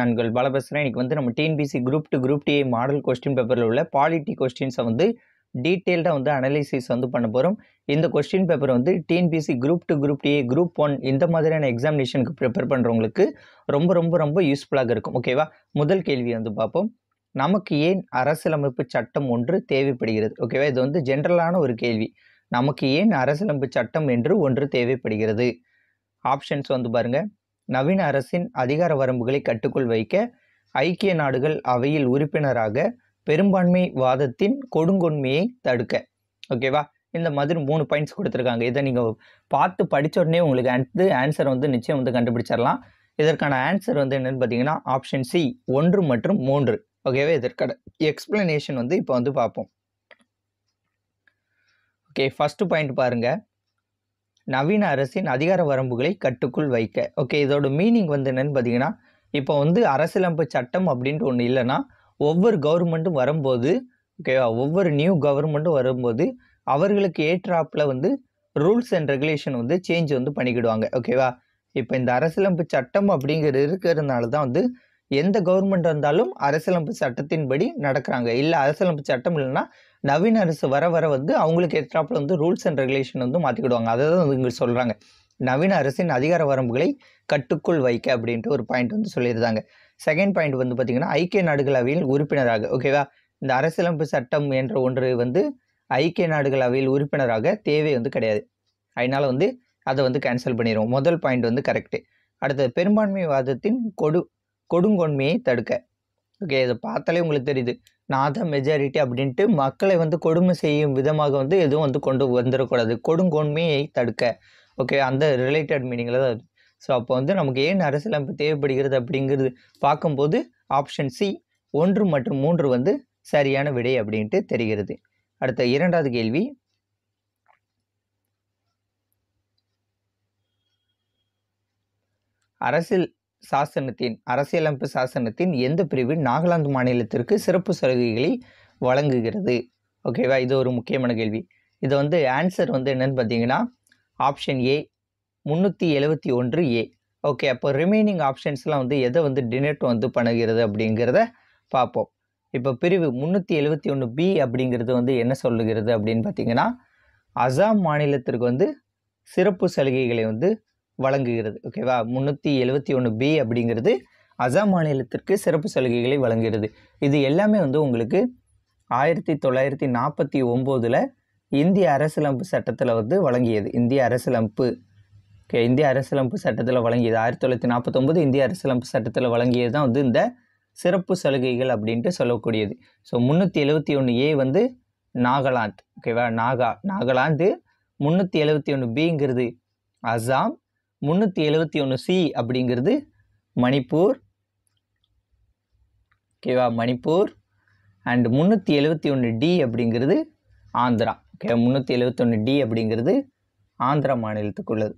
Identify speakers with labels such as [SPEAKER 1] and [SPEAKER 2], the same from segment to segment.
[SPEAKER 1] நான்கள் பல பேசுகிறேன் இன்றைக்கி வந்து நம்ம டிஎன்பிசி குரூப் டு குரூப் டிஏ மாடல் கொஸ்டின் பேப்பரில் உள்ள பாலிட்டி கொஸ்டின்ஸை வந்து டீட்டெயில்டாக வந்து அனலைசிஸ் வந்து பண்ண போகிறோம் இந்த கொஸ்டின் பேப்பர் வந்து TNPSC group two group A group one இந்த மாதிரியான எக்ஸாமினேஷனுக்கு ப்ரிப்பேர் பண்ணுறவங்களுக்கு ரொம்ப ரொம்ப ரொம்ப யூஸ்ஃபுல்லாக இருக்கும் ஓகேவா முதல் கேள்வி வந்து பார்ப்போம் நமக்கு ஏன் அரசியலமைப்பு சட்டம் ஒன்று தேவைப்படுகிறது ஓகேவா இது வந்து ஜென்ரலான ஒரு கேள்வி நமக்கு ஏன் அரசியலமைப்பு சட்டம் என்று ஒன்று தேவைப்படுகிறது ஆப்ஷன்ஸ் வந்து பாருங்கள் நவீன அரசின் அதிகார வரம்புகளை கட்டுக்குள் வைக்க ஐக்கிய நாடுகள் அவையில் உறுப்பினராக பெரும்பான்மை வாதத்தின் கொடுங்கொன்மையை தடுக்க ஓகேவா இந்த மாதிரி மூணு பாயிண்ட்ஸ் கொடுத்துருக்காங்க இதை நீங்கள் பார்த்து படித்த உடனே உங்களுக்கு அந்த ஆன்சர் வந்து நிச்சயம் வந்து கண்டுபிடிச்சிடலாம் இதற்கான ஆன்சர் வந்து என்னென்னு பார்த்தீங்கன்னா ஆப்ஷன் சி ஒன்று மற்றும் மூன்று ஓகேவா இதற்கான எக்ஸ்பிளனேஷன் வந்து இப்போ வந்து பார்ப்போம் ஓகே ஃபஸ்ட்டு பாயிண்ட் பாருங்கள் நவீன அரசின் அதிகார வரம்புகளை கட்டுக்குள் வைக்க ஓகே இதோட மீனிங் வந்து என்னென்னு பார்த்தீங்கன்னா இப்போ வந்து அரசியலமைப்பு சட்டம் அப்படின்ட்டு ஒன்று இல்லைன்னா ஒவ்வொரு கவர்மெண்ட்டும் வரும்போது ஓகேவா ஒவ்வொரு நியூ கவர்மெண்ட்டும் வரும்போது அவர்களுக்கு ஏற்றாப்பில் வந்து ரூல்ஸ் அண்ட் ரெகுலேஷன் வந்து சேஞ்ச் வந்து பண்ணிக்கிடுவாங்க ஓகேவா இப்போ இந்த அரசியலமைப்பு சட்டம் அப்படிங்கிறது இருக்கிறதுனால தான் வந்து எந்த கவர்மெண்ட் வந்தாலும் அரசியலமைப்பு சட்டத்தின்படி நடக்கிறாங்க இல்லை அரசியலமைப்பு சட்டம் இல்லைன்னா நவீன அரசு வர வர வந்து அவங்களுக்கு ஏற்றாப்புல வந்து ரூல்ஸ் அண்ட் ரெகுலேஷன் வந்து மாற்றிக்கிடுவாங்க அதை தான் இங்கே சொல்கிறாங்க நவீன அரசின் அதிகார வரம்புகளை கட்டுக்குள் வைக்க அப்படின்ட்டு ஒரு பாயிண்ட் வந்து சொல்லியிருந்தாங்க செகண்ட் பாயிண்ட் வந்து பார்த்திங்கன்னா ஐக்கிய நாடுகள் உறுப்பினராக ஓகேவா இந்த அரசியலமைப்பு சட்டம் என்ற ஒன்று வந்து ஐக்கிய நாடுகள் அவையில் உறுப்பினராக தேவை வந்து கிடையாது அதனால் வந்து அதை வந்து கேன்சல் பண்ணிடுவோம் முதல் பாயிண்ட் வந்து கரெக்டு அடுத்தது பெரும்பான்மைவாதத்தின் கொடு கொடுங்கொன்மையை தடுக்க ஓகே இதை பார்த்தாலே உங்களுக்கு தெரியுது நான் தான் மெஜாரிட்டி அப்படின்ட்டு மக்களை வந்து கொடுமை செய்யும் விதமாக வந்து எதுவும் வந்து கொண்டு வந்துடக்கூடாது கொடுங்கொன்மையை தடுக்க ஓகே அந்த ரிலேட்டட் மீனிங்கில் தான் ஸோ அப்போ வந்து நமக்கு ஏன் அரசியலமைப்பு தேவைப்படுகிறது அப்படிங்கிறது பார்க்கும்போது ஆப்ஷன் சி ஒன்று மற்றும் மூன்று வந்து சரியான விடை அப்படின்ட்டு தெரிகிறது அடுத்த இரண்டாவது கேள்வி அரசியல் சாசனத்தின் அரசியலமைப்பு சாசனத்தின் எந்த பிரிவு நாகாலாந்து மாநிலத்திற்கு சிறப்பு சலுகைகளை வழங்குகிறது ஓகேவா இது ஒரு முக்கியமான கேள்வி இது வந்து ஆன்சர் வந்து என்னென்னு பார்த்தீங்கன்னா ஆப்ஷன் ஏ முந்நூற்றி எழுபத்தி ஒன்று ஏ ஓகே அப்போ ரிமைனிங் ஆப்ஷன்ஸ்லாம் வந்து எதை வந்து டினேட் வந்து பண்ணுகிறது அப்படிங்கிறத பார்ப்போம் இப்போ பிரிவு முந்நூற்றி எழுபத்தி ஒன்று பி அப்படிங்கிறது வந்து என்ன சொல்லுகிறது அப்படின்னு பார்த்தீங்கன்னா அசாம் மாநிலத்திற்கு வந்து சிறப்பு சலுகைகளை வந்து வழங்குகிறது ஓகேவா முந்நூற்றி எழுபத்தி ஒன்று பி அப்படிங்கிறது அசாம் மாநிலத்திற்கு சிறப்பு சலுகைகளை வழங்குகிறது இது எல்லாமே வந்து உங்களுக்கு ஆயிரத்தி தொள்ளாயிரத்தி நாற்பத்தி ஒம்போதில் இந்திய அரசியலமைப்பு சட்டத்தில் வந்து வழங்கியது இந்திய அரசியலமைப்பு ஓகே இந்திய அரசியலமைப்பு சட்டத்தில் வழங்கியது ஆயிரத்தி தொள்ளாயிரத்தி நாற்பத்தொம்போது இந்திய அரசியலமைப்பு சட்டத்தில் வழங்கியது தான் வந்து இந்த சிறப்பு சலுகைகள் அப்படின்ட்டு சொல்லக்கூடியது ஸோ முந்நூற்றி எழுபத்தி ஒன்று ஏ வந்து நாகாலாந்து ஓகேவா நாகா நாகாலாந்து முந்நூற்றி எழுபத்தி ஒன்று பிங்கிறது அசாம் முந்நூற்றி எழுபத்தி ஒன்று சி அப்படிங்கிறது மணிப்பூர் ஓகேவா மணிப்பூர் அண்ட் முந்நூற்றி எழுபத்தி ஒன்று டி அப்படிங்கிறது ஆந்திரா ஓகே முந்நூற்றி எழுபத்தொன்று டி அப்படிங்கிறது ஆந்திரா மாநிலத்துக்கு உள்ளது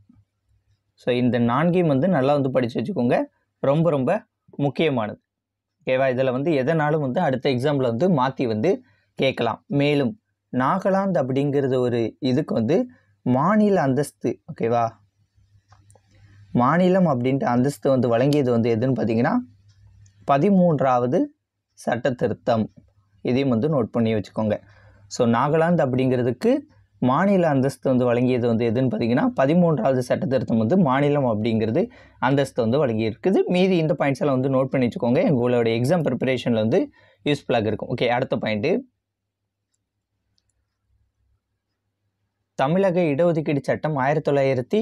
[SPEAKER 1] ஸோ இந்த நான்கையும் வந்து நல்லா வந்து படித்து வச்சுக்கோங்க ரொம்ப ரொம்ப முக்கியமானது ஓகேவா இதில் வந்து எதனாலும் வந்து அடுத்த எக்ஸாமில் வந்து மாற்றி வந்து கேட்கலாம் மேலும் நாகாலாந்து அப்படிங்கிறது ஒரு இதுக்கு வந்து மாநில அந்தஸ்து ஓகேவா மாநிலம் அப்படின்ட்டு அந்தஸ்து வந்து வழங்கியது வந்து எதுன்னு பார்த்தீங்கன்னா பதிமூன்றாவது சட்ட திருத்தம் இதையும் வந்து நோட் பண்ணி வச்சுக்கோங்க ஸோ நாகாலாந்து அப்படிங்கிறதுக்கு மாநில அந்தஸ்து வந்து வழங்கியது வந்து எதுன்னு பார்த்தீங்கன்னா பதிமூன்றாவது சட்ட திருத்தம் வந்து மாநிலம் அப்படிங்கிறது அந்தஸ்து வந்து வழங்கியிருக்குது மீதி இந்த பாயிண்ட்ஸ் எல்லாம் வந்து நோட் பண்ணி வச்சுக்கோங்க உங்களோட எக்ஸாம் ப்ரிப்பரேஷனில் வந்து யூஸ்ஃபுல்லாக இருக்கும் ஓகே அடுத்த பாயிண்ட்டு தமிழக இடஒதுக்கீடு சட்டம் ஆயிரத்தி தொள்ளாயிரத்தி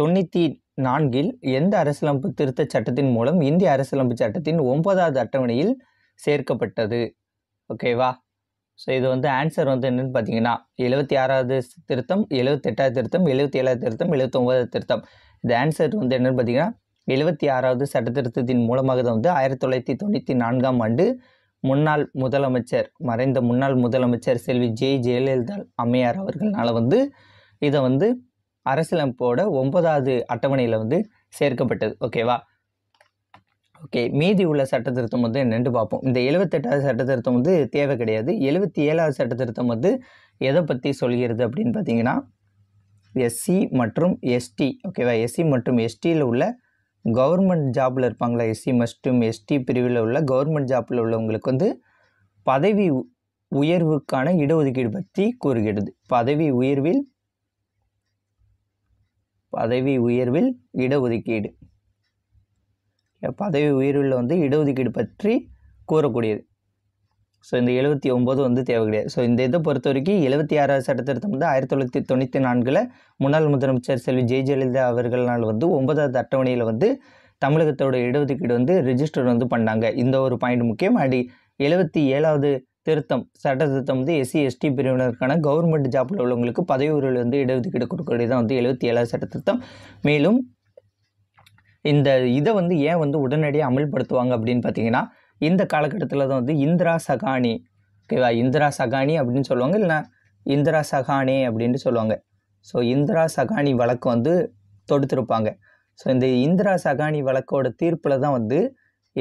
[SPEAKER 1] தொண்ணூற்றி நான்கில் எந்த அரசியலமைப்பு திருத்த சட்டத்தின் மூலம் இந்திய அரசியலமைப்பு சட்டத்தின் ஒன்பதாவது அட்டவணையில் சேர்க்கப்பட்டது ஓகேவா ஸோ இது வந்து ஆன்சர் வந்து என்னென்னு பார்த்தீங்கன்னா எழுபத்தி ஆறாவது திருத்தம் எழுபத்தெட்டாவது திருத்தம் எழுபத்தி ஏழாவது திருத்தம் எழுபத்தொம்பதாவது திருத்தம் இந்த ஆன்சர் வந்து என்னென்னு பார்த்தீங்கன்னா எழுபத்தி ஆறாவது சட்ட திருத்தத்தின் மூலமாக தான் வந்து ஆயிரத்தி தொள்ளாயிரத்தி தொண்ணூற்றி நான்காம் ஆண்டு முன்னாள் முதலமைச்சர் மறைந்த முன்னாள் முதலமைச்சர் செல்வி ஜெய் ஜெயலலிதா அம்மையார் அவர்களால் வந்து இதை வந்து அரசியலமைப்போட ஒன்பதாவது அட்டவணையில் வந்து சேர்க்கப்பட்டது ஓகேவா ஓகே மீதி உள்ள சட்டத்திருத்தம் வந்து என்னென்று பார்ப்போம் இந்த எழுபத்தெட்டாவது சட்டத்திருத்தம் வந்து தேவை கிடையாது எழுபத்தி ஏழாவது சட்டத்திருத்தம் வந்து எதை பற்றி சொல்கிறது அப்படின்னு பார்த்தீங்கன்னா எஸ்சி மற்றும் எஸ்டி ஓகேவா எஸ்சி மற்றும் எஸ்டியில் உள்ள கவர்மெண்ட் ஜாப்பில் இருப்பாங்களா எஸ்சி மற்றும் எஸ்டி பிரிவில் உள்ள கவர்மெண்ட் ஜாப்பில் உள்ளவங்களுக்கு வந்து பதவி உயர்வுக்கான இடஒதுக்கீடு பற்றி கூறுகிறது பதவி உயர்வில் பதவி உயர்வில் இடஒதுக்கீடு பதவி உயர்வில் வந்து இடஒதுக்கீடு பற்றி கூறக்கூடியது ஸோ இந்த எழுபத்தி ஒம்பது வந்து தேவை கிடையாது ஸோ இந்த இதை பொறுத்த வரைக்கும் எழுபத்தி ஆறாவது சட்டத்திருத்தம் வந்து ஆயிரத்தி தொள்ளாயிரத்தி தொண்ணூற்றி நான்கில் முன்னாள் முதலமைச்சர் செல்வி ஜெய் ஜெயலலிதா அவர்களால் வந்து ஒன்பதாவது அட்டவணையில் வந்து தமிழகத்தோட இடஒதுக்கீடு வந்து ரிஜிஸ்டர் வந்து பண்ணாங்க இந்த ஒரு பாயிண்ட் முக்கியம் அடி எழுபத்தி ஏழாவது திருத்தம் சட்ட திருத்தம் வந்து எஸ்சி எஸ்டி பிரிவினருக்கான கவர்மெண்ட் ஜாப்பில் உள்ளவங்களுக்கு பதவி வந்து இடஒதுக்கீடு கொடுக்கக்கூடிய தான் வந்து எழுபத்தி ஏழாவது சட்ட திருத்தம் மேலும் இந்த இதை வந்து ஏன் வந்து உடனடியாக அமல்படுத்துவாங்க அப்படின்னு பார்த்தீங்கன்னா இந்த காலகட்டத்தில் தான் வந்து இந்திரா சகானி ஓகேவா இந்திரா சகானி அப்படின்னு சொல்லுவாங்க இல்லைனா இந்திரா சகானே அப்படின்ட்டு சொல்லுவாங்க ஸோ இந்திரா சகானி வழக்கு வந்து தொடுத்திருப்பாங்க ஸோ இந்த இந்திரா சகானி வழக்கோட தீர்ப்பில் தான் வந்து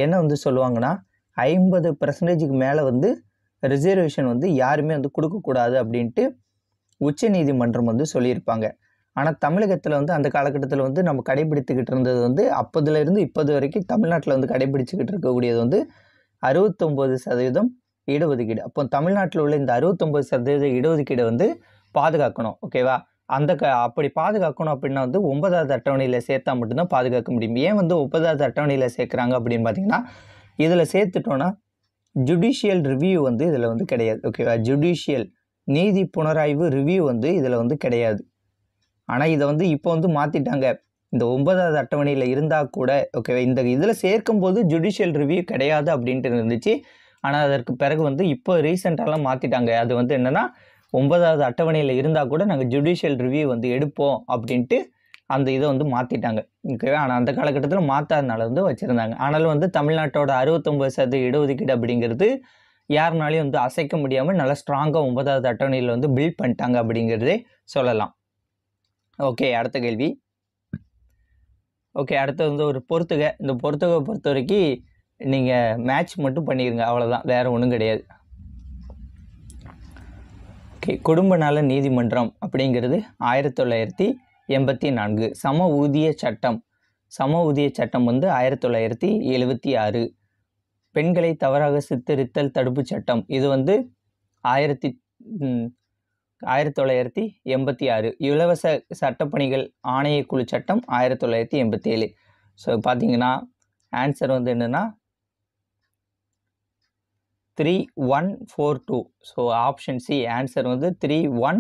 [SPEAKER 1] என்ன வந்து சொல்லுவாங்கன்னா ஐம்பது பர்சன்டேஜுக்கு மேலே வந்து ரிசர்வேஷன் வந்து யாருமே வந்து கொடுக்கக்கூடாது அப்படின்ட்டு உச்ச நீதிமன்றம் வந்து சொல்லியிருப்பாங்க ஆனால் தமிழகத்தில் வந்து அந்த காலகட்டத்தில் வந்து நம்ம கடைபிடித்துக்கிட்டு இருந்தது வந்து அப்போதுலேருந்து இப்போது வரைக்கும் தமிழ்நாட்டில் வந்து கடைபிடிச்சிக்கிட்டு இருக்கக்கூடியது வந்து அறுபத்தொம்போது சதவீதம் இடஒதுக்கீடு அப்போ தமிழ்நாட்டில் உள்ள இந்த அறுபத்தொம்போது சதவீத இடஒதுக்கீடை வந்து பாதுகாக்கணும் ஓகேவா அந்த க அப்படி பாதுகாக்கணும் அப்படின்னா வந்து ஒன்பதாவது அட்டவணையில் சேர்த்தா மட்டும்தான் பாதுகாக்க முடியும் ஏன் வந்து ஒன்பதாவது அட்டவணையில் சேர்க்குறாங்க அப்படின்னு பார்த்தீங்கன்னா இதில் சேர்த்துட்டோன்னா ஜுடிஷியல் ரிவ்யூ வந்து இதில் வந்து கிடையாது ஓகேவா ஜுடிஷியல் நீதி புனராய்வு ரிவ்யூ வந்து இதில் வந்து கிடையாது ஆனால் இதை வந்து இப்போ வந்து மாற்றிட்டாங்க இந்த ஒன்பதாவது அட்டவணையில் இருந்தால் கூட ஓகேவா இந்த இதில் சேர்க்கும் போது ஜுடிஷியல் ரிவ்யூ கிடையாது அப்படின்ட்டு இருந்துச்சு ஆனால் அதற்கு பிறகு வந்து இப்போ ரீசெண்டாலாம் மாற்றிட்டாங்க அது வந்து என்னென்னா ஒன்பதாவது அட்டவணையில் இருந்தால் கூட நாங்கள் ஜுடிஷியல் ரிவ்யூ வந்து எடுப்போம் அப்படின்ட்டு அந்த இதை வந்து மாற்றிட்டாங்க ஓகேவா ஆனால் அந்த காலகட்டத்தில் மாற்றாதனால வந்து வச்சுருந்தாங்க ஆனாலும் வந்து தமிழ்நாட்டோட அறுபத்தொம்பது சதவீத இடஒதுக்கீடு அப்படிங்கிறது யாருனாலையும் வந்து அசைக்க முடியாமல் நல்லா ஸ்ட்ராங்காக ஒன்பதாவது அட்டவணையில் வந்து பில்ட் பண்ணிட்டாங்க அப்படிங்கிறதே சொல்லலாம் ஓகே அடுத்த கேள்வி ஓகே அடுத்தது வந்து ஒரு பொறுத்துக இந்த பொறுத்துக பொறுத்த வரைக்கும் நீங்கள் மேட்ச் மட்டும் பண்ணிடுங்க அவ்வளோதான் வேறு ஒன்றும் கிடையாது ஓகே குடும்ப நல நீதிமன்றம் அப்படிங்கிறது ஆயிரத்தி தொள்ளாயிரத்தி எண்பத்தி நான்கு சம ஊதிய சட்டம் சம ஊதிய சட்டம் வந்து ஆயிரத்தி தொள்ளாயிரத்தி எழுபத்தி ஆறு பெண்களை தவறாக சித்தரித்தல் தடுப்புச் சட்டம் இது வந்து ஆயிரத்தி ஆயிரத்தி தொள்ளாயிரத்தி எண்பத்தி ஆறு இலவச சட்டப்பணிகள் ஆணையக்குழு சட்டம் ஆயிரத்தி தொள்ளாயிரத்தி எண்பத்தி ஏழு ஸோ பார்த்தீங்கன்னா ஆன்சர் வந்து என்னென்னா three one four two so option C answer வந்து த்ரீ ஒன்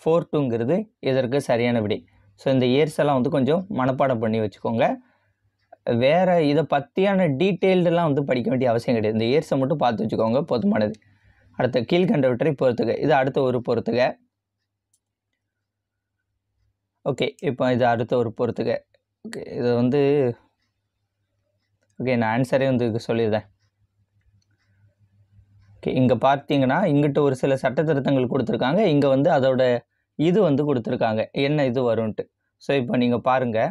[SPEAKER 1] ஃபோர் டூங்கிறது இதற்கு சரியான விடை ஸோ இந்த இயர்ஸ் எல்லாம் வந்து கொஞ்சம் மனப்பாடம் பண்ணி வச்சுக்கோங்க வேறு இதை பற்றியான டீட்டெயில்டெலாம் வந்து படிக்க வேண்டிய அவசியம் கிடையாது இந்த இயர்ஸை மட்டும் பார்த்து வச்சுக்கோங்க போதுமானது அடுத்த கீழ்கண்டவற்றை பொறுத்துக்க இது அடுத்த ஒரு பொறுத்துக்க ஓகே இப்போ இது அடுத்த ஒரு பொறுத்துக்க ஓகே இதை வந்து ஓகே நான் ஆன்சரே வந்து சொல்லிடுறேன் ஓகே இங்கே பார்த்தீங்கன்னா இங்கிட்ட ஒரு சில சட்ட திருத்தங்கள் கொடுத்துருக்காங்க இங்கே வந்து அதோட இது வந்து கொடுத்துருக்காங்க என்ன இது வரும்ன்ட்டு ஸோ இப்போ நீங்கள் பாருங்கள்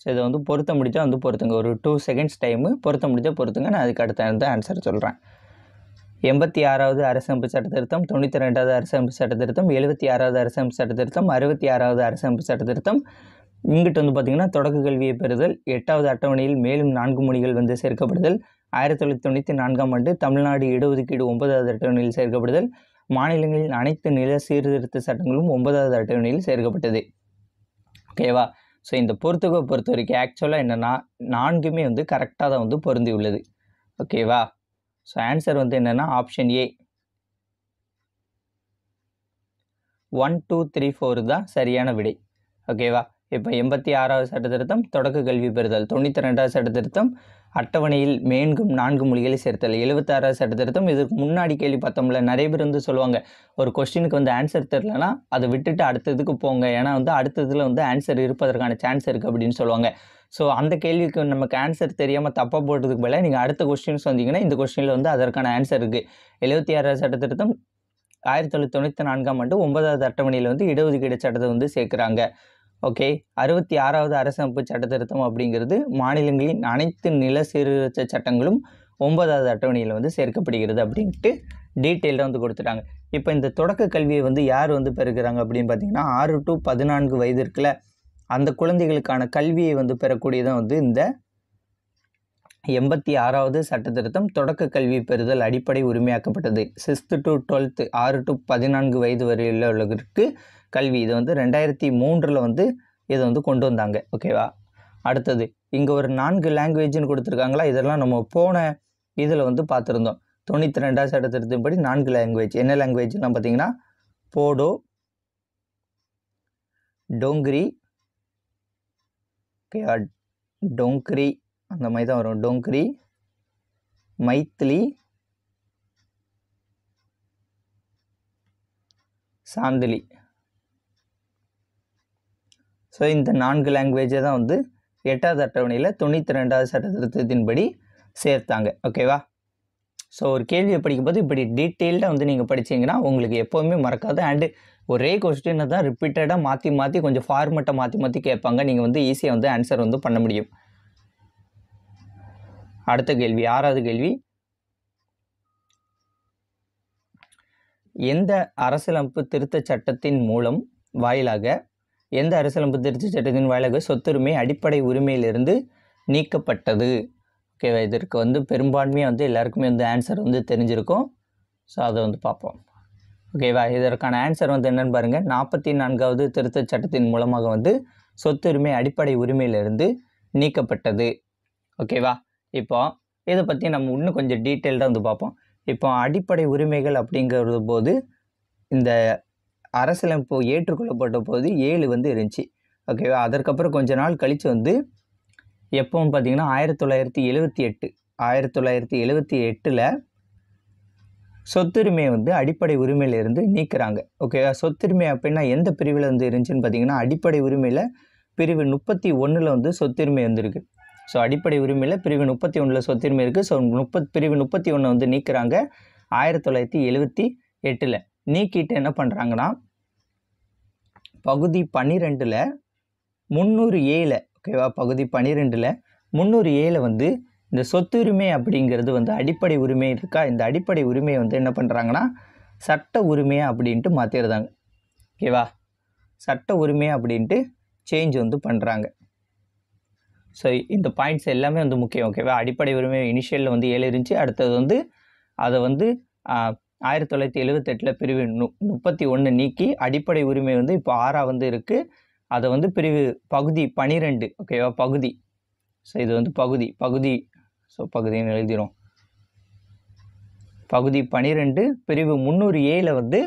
[SPEAKER 1] ஸோ இதை வந்து பொருத்த முடிச்சா வந்து பொருத்துங்க ஒரு டூ செகண்ட்ஸ் டைமு பொருத்த முடிஞ்சால் பொருத்துங்க நான் அதுக்கு அடுத்த வந்து ஆன்சர் சொல்கிறேன் எண்பத்தி ஆறாவது அரசமைப்பு சட்ட திருத்தம் தொண்ணூற்றி ரெண்டாவது அரசமைப்பு சட்ட திருத்தம் எழுபத்தி ஆறாவது அரசமைப்பு சட்ட திருத்தம் அறுபத்தி ஆறாவது அரசமைப்பு சட்ட திருத்தம் இங்கிட்டு வந்து பார்த்திங்கன்னா தொடக்க கல்வியை பெறுதல் எட்டாவது அட்டவணையில் மேலும் நான்கு மொழிகள் வந்து சேர்க்கப்படுதல் ஆயிரத்தி தொள்ளாயிரத்தி தொண்ணூற்றி நான்காம் ஆண்டு தமிழ்நாடு இடஒதுக்கீடு ஒன்பதாவது அட்டவணையில் சேர்க்கப்படுதல் மாநிலங்களின் அனைத்து நில சீர்திருத்த சட்டங்களும் ஒன்பதாவது அட்டவணையில் சேர்க்கப்பட்டது ஓகேவா ஸோ இந்த பொறுத்துக்கோ பொறுத்த வரைக்கும் ஆக்சுவலாக என்னென்னா நான்குமே வந்து கரெக்டாக தான் வந்து பொருந்தி உள்ளது ஓகேவா ஸோ ஆன்சர் வந்து என்னென்னா option A one two three four தான் சரியான விடை ஓகேவா இப்போ எண்பத்தி ஆறாவது சட்டத்திருத்தம் தொடக்க கல்வி பெறுதல் தொண்ணூற்றி ரெண்டாவது சட்டத்திருத்தம் அட்டவணையில் மேன்கும் நான்கு மொழிகளை சேர்த்தல் எழுபத்தாறாவது சட்டத்திருத்தம் இதுக்கு முன்னாடி கேள்வி பார்த்தோம்ல நிறைய பேர் வந்து சொல்லுவாங்க ஒரு கொஸ்டினுக்கு வந்து ஆன்சர் தெரிலனா அதை விட்டுட்டு அடுத்ததுக்கு போங்க ஏன்னா வந்து அடுத்ததில் வந்து ஆன்சர் இருப்பதற்கான சான்ஸ் இருக்குது அப்படின்னு சொல்லுவாங்க ஸோ அந்த கேள்விக்கு நமக்கு ஆன்சர் தெரியாமல் தப்பாக போட்டதுக்கு மேலே நீங்கள் அடுத்த கொஸ்டின்ஸ் வந்தீங்கன்னா இந்த கொஸ்டினில் வந்து அதற்கான ஆன்சர் இருக்குது எழுபத்தி ஆறாவது சட்டத்திருத்தம் ஆயிரத்தி தொள்ளாயிரத்தி தொண்ணூற்றி நான்காம் ஆண்டு ஒன்பதாவது அட்டவணையில் வந்து இடஒதுக்கீடு சட்டத்தை வந்து சேர்க்குறாங்க ஓகே அறுபத்தி ஆறாவது அரசமைப்பு சட்ட திருத்தம் அப்படிங்கிறது மாநிலங்களின் அனைத்து நில சீர்திருத்த சட்டங்களும் ஒன்பதாவது அட்டவணையில் வந்து சேர்க்கப்படுகிறது அப்படின்ட்டு டீட்டெயிலாக வந்து கொடுத்துட்டாங்க இப்போ இந்த தொடக்க கல்வியை வந்து யார் வந்து பெறுகிறாங்க அப்படின்னு பார்த்தீங்கன்னா ஆறு டு பதினான்கு வயது இருக்குல்ல அந்த குழந்தைகளுக்கான கல்வியை வந்து பெறக்கூடியதான் வந்து இந்த எண்பத்தி ஆறாவது சட்ட திருத்தம் தொடக்க கல்வி பெறுதல் அடிப்படை உரிமையாக்கப்பட்டது சிக்ஸ்த்து டு டுவெல்த்து ஆறு டு பதினான்கு வயது வரையில் உள்ளவர்களுக்கு கல்வி இது வந்து ரெண்டாயிரத்தி மூன்றில் வந்து இதை வந்து கொண்டு வந்தாங்க ஓகேவா அடுத்தது இங்கே ஒரு நான்கு லாங்குவேஜ்னு கொடுத்துருக்காங்களா இதெல்லாம் நம்ம போன இதில் வந்து பார்த்துருந்தோம் தொண்ணூற்றி ரெண்டாவது சட்டத்திருத்தின்படி நான்கு லாங்குவேஜ் என்ன லாங்குவேஜ்லாம் பார்த்தீங்கன்னா போடோ டோங்கிரி ஓகேவா டோங்கிரி அந்த மாதிரி தான் வரும் டோங்கிரி மைத்திலி சாந்திலி ஸோ இந்த நான்கு லாங்குவேஜை தான் வந்து எட்டாவது அட்டவணையில் தொண்ணூற்றி ரெண்டாவது சட்ட திருத்தத்தின்படி சேர்த்தாங்க ஓகேவா ஸோ ஒரு கேள்வியை படிக்கும்போது இப்படி டீட்டெயில்டாக வந்து நீங்கள் படித்தீங்கன்னா உங்களுக்கு எப்போவுமே மறக்காது அண்டு ஒரே கொஸ்டினை தான் ரிப்பீட்டடாக மாற்றி மாற்றி கொஞ்சம் ஃபார்மெட்டை மாற்றி மாற்றி கேட்பாங்க நீங்கள் வந்து ஈஸியாக வந்து ஆன்சர் வந்து பண்ண முடியும் அடுத்த கேள்வி ஆறாவது கேள்வி எந்த அரசியலமைப்பு திருத்த சட்டத்தின் மூலம் வாயிலாக எந்த அரசியலமைப்பு திருத்த சட்டத்தின் வாயிலாக சொத்துரிமை அடிப்படை உரிமையிலிருந்து நீக்கப்பட்டது ஓகேவா இதற்கு வந்து பெரும்பான்மையாக வந்து எல்லாருக்குமே வந்து ஆன்சர் வந்து தெரிஞ்சிருக்கும் ஸோ அதை வந்து பார்ப்போம் ஓகேவா இதற்கான ஆன்சர் வந்து என்னென்னு பாருங்கள் நாற்பத்தி நான்காவது திருத்த சட்டத்தின் மூலமாக வந்து சொத்துரிமை அடிப்படை உரிமையிலிருந்து நீக்கப்பட்டது ஓகேவா இப்போ இதை பற்றி நம்ம இன்னும் கொஞ்சம் டீட்டெயில்டாக வந்து பார்ப்போம் இப்போ அடிப்படை உரிமைகள் அப்படிங்கிறது போது இந்த அரசியலமைப்பு ஏற்றுக்கொள்ளப்பட்ட போது ஏழு வந்து இருந்துச்சு ஓகேவா அதற்கப்புறம் கொஞ்ச நாள் கழித்து வந்து எப்போவும் பார்த்திங்கன்னா ஆயிரத்தி தொள்ளாயிரத்தி எழுபத்தி எட்டு ஆயிரத்தி தொள்ளாயிரத்தி எழுபத்தி எட்டில் சொத்துரிமையை வந்து அடிப்படை உரிமையிலேருந்து நீக்கிறாங்க ஓகேவா சொத்துரிமை அப்படின்னா எந்த பிரிவில் வந்து இருந்துச்சுன்னு பார்த்தீங்கன்னா அடிப்படை உரிமையில் பிரிவு முப்பத்தி ஒன்றில் வந்து சொத்துரிமை வந்துருக்கு ஸோ அடிப்படை உரிமையில் பிரிவு முப்பத்தி ஒன்றில் சொத்துரிமை இருக்குது ஸோ முப்பத் பிரிவு முப்பத்தி ஒன்று வந்து நீக்கிறாங்க ஆயிரத்தி தொள்ளாயிரத்தி எழுபத்தி எட்டில் நீக்கிட்டு என்ன பண்ணுறாங்கன்னா பகுதி பன்னிரெண்டில் முந்நூறு ஏழை ஓகேவா பகுதி பன்னிரெண்டில் முந்நூறு ஏழில் வந்து இந்த சொத்துரிமை அப்படிங்கிறது வந்து அடிப்படை உரிமை இருக்கா இந்த அடிப்படை உரிமையை வந்து என்ன பண்ணுறாங்கன்னா சட்ட உரிமை அப்படின்ட்டு மாற்றிடுறாங்க ஓகேவா சட்ட உரிமை அப்படின்ட்டு சேஞ்ச் வந்து பண்ணுறாங்க ஸோ இந்த பாயிண்ட்ஸ் எல்லாமே வந்து முக்கியம் ஓகேவா அடிப்படை உரிமை இனிஷியலில் வந்து ஏழு இருந்துச்சு அடுத்தது வந்து அதை வந்து ஆயிரத்தி தொள்ளாயிரத்தி எழுவத்தெட்டில் பிரிவு நு முப்பத்தி ஒன்று நீக்கி அடிப்படை உரிமை வந்து இப்போ ஆறாக வந்து இருக்குது அதை வந்து பிரிவு பகுதி பனிரெண்டு ஓகேவா பகுதி ஸோ இது வந்து பகுதி பகுதி ஸோ பகுதின்னு எழுதிடும் பகுதி பனிரெண்டு பிரிவு முந்நூறு ஏழில் வந்து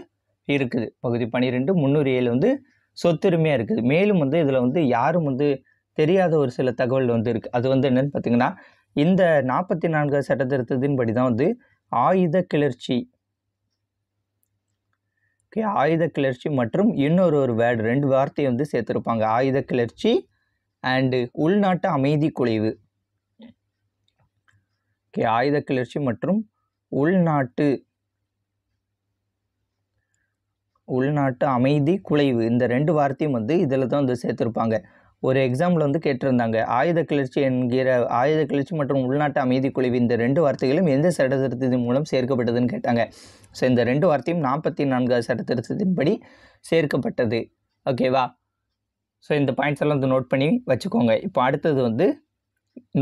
[SPEAKER 1] இருக்குது பகுதி பனிரெண்டு முந்நூறு ஏழு வந்து சொத்துரிமையாக இருக்குது மேலும் வந்து இதில் வந்து யாரும் வந்து தெரியாத ஒரு சில தகவல் வந்து இருக்குது அது வந்து என்னென்னு பார்த்திங்கன்னா இந்த நாற்பத்தி நான்கு சட்டத்திருத்தத்தின்படி தான் வந்து ஆயுத கிளர்ச்சி ஓகே ஆயுத கிளர்ச்சி மற்றும் இன்னொரு ஒரு வேர்டு ரெண்டு வார்த்தையை வந்து சேர்த்துருப்பாங்க ஆயுத கிளர்ச்சி அண்டு உள்நாட்டு அமைதி குலைவு ஓகே ஆயுத கிளர்ச்சி மற்றும் உள்நாட்டு உள்நாட்டு அமைதி குலைவு இந்த ரெண்டு வார்த்தையும் வந்து இதில் தான் வந்து சேர்த்துருப்பாங்க ஒரு எக்ஸாம்பிள் வந்து கேட்டிருந்தாங்க ஆயுத கிளர்ச்சி என்கிற ஆயுத கிளர்ச்சி மற்றும் உள்நாட்டு அமைதி குழுவி இந்த ரெண்டு வார்த்தைகளும் எந்த சட்டத்திருத்தத்தின் மூலம் சேர்க்கப்பட்டதுன்னு கேட்டாங்க ஸோ இந்த ரெண்டு வார்த்தையும் நாற்பத்தி நான்காவது சட்டத்திருத்தத்தின்படி சேர்க்கப்பட்டது ஓகேவா ஸோ இந்த பாயிண்ட்ஸ் எல்லாம் வந்து நோட் பண்ணி வச்சுக்கோங்க இப்போ அடுத்தது வந்து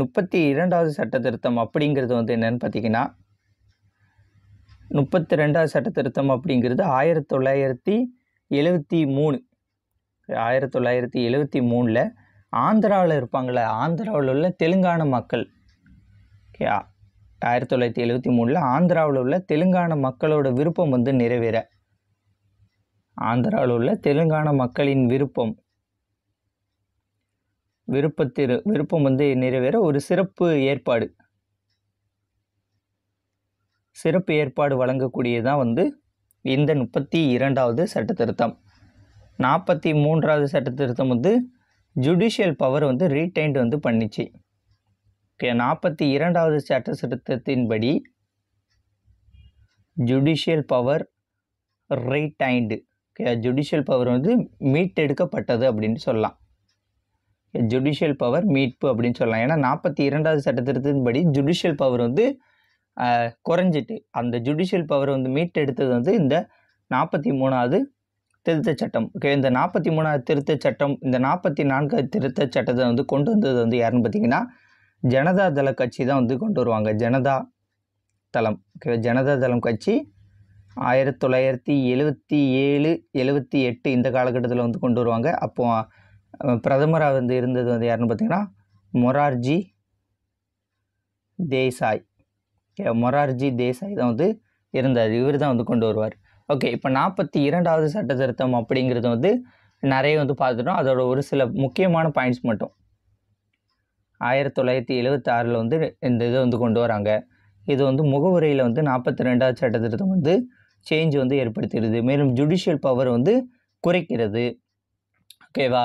[SPEAKER 1] முப்பத்தி இரண்டாவது சட்டத்திருத்தம் அப்படிங்கிறது வந்து என்னென்னு பார்த்தீங்கன்னா முப்பத்தி ரெண்டாவது சட்டத்திருத்தம் அப்படிங்கிறது ஆயிரத்தி தொள்ளாயிரத்தி எழுபத்தி மூணு ஆயிரத்தி தொள்ளாயிரத்தி எழுபத்தி மூணில் ஆந்திராவில் இருப்பாங்களே ஆந்திராவில் உள்ள தெலுங்கான மக்கள் ஓகே ஆயிரத்தி தொள்ளாயிரத்தி எழுபத்தி மூணில் ஆந்திராவில் உள்ள தெலுங்கானா மக்களோட விருப்பம் வந்து நிறைவேற ஆந்திராவில் உள்ள தெலுங்கானா மக்களின் விருப்பம் விருப்பத்திரு விருப்பம் வந்து நிறைவேற ஒரு சிறப்பு ஏற்பாடு சிறப்பு ஏற்பாடு வழங்கக்கூடியதான் வந்து இந்த முப்பத்தி இரண்டாவது சட்ட திருத்தம் நாற்பத்தி மூன்றாவது சட்ட திருத்தம் வந்து ஜுடிஷியல் பவர் வந்து ரீட்டைன்ட் வந்து பண்ணிச்சு ஓகே நாற்பத்தி இரண்டாவது சட்ட திருத்தத்தின்படி judicial power retained okay judicial power வந்து மீட்டெடுக்கப்பட்டது அப்படின்னு சொல்லலாம் ஜுடிஷியல் பவர் மீட்பு அப்படின்னு சொல்லலாம் ஏன்னா நாற்பத்தி இரண்டாவது சட்டத்திருத்தத்தின்படி ஜுடிஷியல் பவர் வந்து குறைஞ்சிட்டு அந்த ஜுடிஷியல் பவர் வந்து மீட்டெடுத்தது வந்து இந்த நாற்பத்தி மூணாவது திருத்தச் சட்டம் ஓகே இந்த நாற்பத்தி மூணாவது திருத்தச் சட்டம் இந்த நாற்பத்தி நான்காவது திருத்தச் சட்டத்தை வந்து கொண்டு வந்தது வந்து யாருன்னு பார்த்தீங்கன்னா ஜனதா தள கட்சி தான் வந்து கொண்டு வருவாங்க ஜனதா தளம் ஓகே ஜனதா தளம் கட்சி ஆயிரத்தி தொள்ளாயிரத்தி எழுபத்தி ஏழு எழுபத்தி எட்டு இந்த காலகட்டத்தில் வந்து கொண்டு வருவாங்க அப்போது பிரதமராக வந்து இருந்தது வந்து யாருன்னு பார்த்தீங்கன்னா மொரார்ஜி தேசாய் மொரார்ஜி தேசாய் தான் வந்து இருந்தார் இவர் தான் வந்து கொண்டு வருவார் ஓகே இப்போ நாற்பத்தி இரண்டாவது சட்ட திருத்தம் அப்படிங்கிறது வந்து நிறைய வந்து பார்த்துட்டோம் அதோட ஒரு சில முக்கியமான பாயிண்ட்ஸ் மட்டும் ஆயிரத்தி தொள்ளாயிரத்தி எழுபத்தி ஆறில் வந்து இந்த இதை வந்து கொண்டு வராங்க இது வந்து முகவுரையில் வந்து நாற்பத்தி ரெண்டாவது சட்ட திருத்தம் வந்து சேஞ்ச் வந்து ஏற்படுத்துகிறது மேலும் ஜுடிஷியல் பவர் வந்து குறைக்கிறது ஓகேவா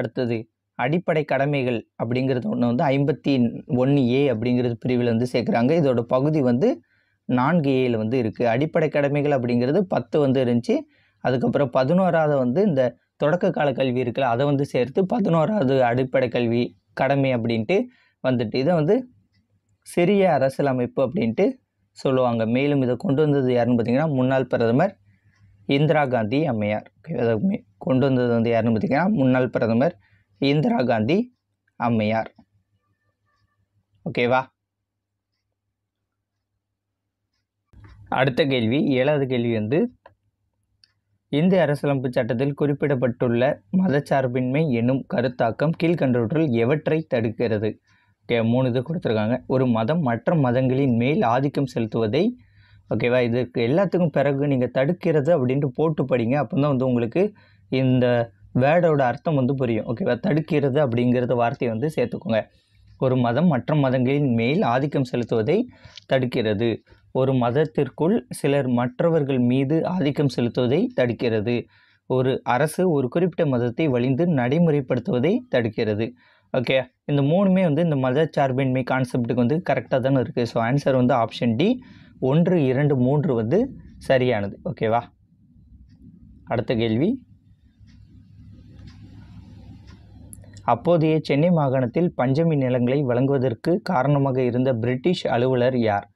[SPEAKER 1] அடுத்தது அடிப்படை கடமைகள் அப்படிங்கிறது ஒன்று வந்து ஐம்பத்தி ஒன்று ஏ அப்படிங்கிறது பிரிவில் வந்து சேர்க்குறாங்க இதோட பகுதி வந்து நான்கு ஏழு வந்து இருக்குது அடிப்படை கடமைகள் அப்படிங்கிறது பத்து வந்து இருந்துச்சு அதுக்கப்புறம் பதினோராவது வந்து இந்த தொடக்க கால கல்வி இருக்குல்ல அதை வந்து சேர்த்து பதினோராவது அடிப்படை கல்வி கடமை அப்படின்ட்டு வந்துட்டு இதை வந்து சிறிய அரசியலமைப்பு அப்படின்ட்டு சொல்லுவாங்க மேலும் இதை கொண்டு வந்தது யாருன்னு பார்த்திங்கன்னா முன்னாள் பிரதமர் இந்திரா காந்தி அம்மையார் இதை கொண்டு வந்தது வந்து யாருன்னு பார்த்திங்கன்னா முன்னாள் பிரதமர் இந்திரா காந்தி அம்மையார் ஓகேவா அடுத்த கேள்வி ஏழாவது கேள்வி வந்து இந்திய அரசியலமைப்பு சட்டத்தில் குறிப்பிடப்பட்டுள்ள மதச்சார்பின்மை எனும் கருத்தாக்கம் கீழ்கண்டவற்றில் எவற்றை தடுக்கிறது ஓகே மூணு இது கொடுத்துருக்காங்க ஒரு மதம் மற்ற மதங்களின் மேல் ஆதிக்கம் செலுத்துவதை ஓகேவா இதுக்கு எல்லாத்துக்கும் பிறகு நீங்கள் தடுக்கிறது அப்படின்ட்டு போட்டு படிங்க அப்போ தான் வந்து உங்களுக்கு இந்த வேர்டோட அர்த்தம் வந்து புரியும் ஓகேவா தடுக்கிறது அப்படிங்கிறத வார்த்தையை வந்து சேர்த்துக்கோங்க ஒரு மதம் மற்ற மதங்களின் மேல் ஆதிக்கம் செலுத்துவதை தடுக்கிறது ஒரு மதத்திற்குள் சிலர் மற்றவர்கள் மீது ஆதிக்கம் செலுத்துவதை தடுக்கிறது ஒரு அரசு ஒரு குறிப்பிட்ட மதத்தை வழிந்து நடைமுறைப்படுத்துவதை தடுக்கிறது ஓகே இந்த மூணுமே வந்து இந்த மத சார்பின்மை கான்செப்டுக்கு வந்து கரெக்டாக தானே இருக்குது ஸோ ஆன்சர் வந்து ஆப்ஷன் டி ஒன்று இரண்டு மூன்று வந்து சரியானது ஓகேவா அடுத்த கேள்வி அப்போதைய சென்னை மாகாணத்தில் பஞ்சமி நிலங்களை வழங்குவதற்கு காரணமாக இருந்த பிரிட்டிஷ் அலுவலர் யார்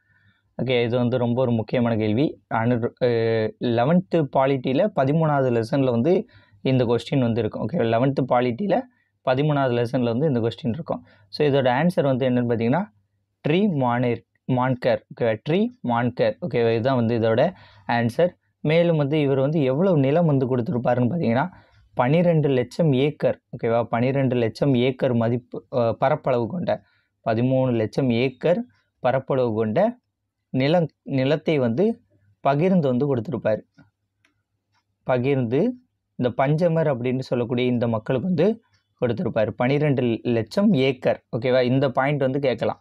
[SPEAKER 1] ஓகே இது வந்து ரொம்ப ஒரு முக்கியமான கேள்வி அனு லெவன்த்து பாலிட்டியில் பதிமூணாவது லெசனில் வந்து இந்த கொஸ்டின் வந்து இருக்கும் ஓகே லெவன்த்து பாலிட்டியில் பதிமூணாவது லெசனில் வந்து இந்த கொஸ்டின் இருக்கும் ஸோ இதோட ஆன்சர் வந்து என்னென்னு பார்த்தீங்கன்னா ட்ரீ மானிர் மான்கர் ஓகே ட்ரீ மான்கர் ஓகே இதுதான் வந்து இதோட ஆன்சர் மேலும் வந்து இவர் வந்து எவ்வளோ நிலம் வந்து கொடுத்துருப்பாருன்னு பார்த்தீங்கன்னா பனிரெண்டு லட்சம் ஏக்கர் ஓகேவா பனிரெண்டு லட்சம் ஏக்கர் மதிப்பு பரப்பளவு கொண்ட பதிமூணு லட்சம் ஏக்கர் பரப்பளவு கொண்ட நிலம் நிலத்தை வந்து பகிர்ந்து வந்து கொடுத்துருப்பார் பகிர்ந்து இந்த பஞ்சமர் அப்படின்னு சொல்லக்கூடிய இந்த மக்களுக்கு வந்து கொடுத்துருப்பார் பனிரெண்டு லட்சம் ஏக்கர் ஓகேவா இந்த பாயிண்ட் வந்து கேட்கலாம்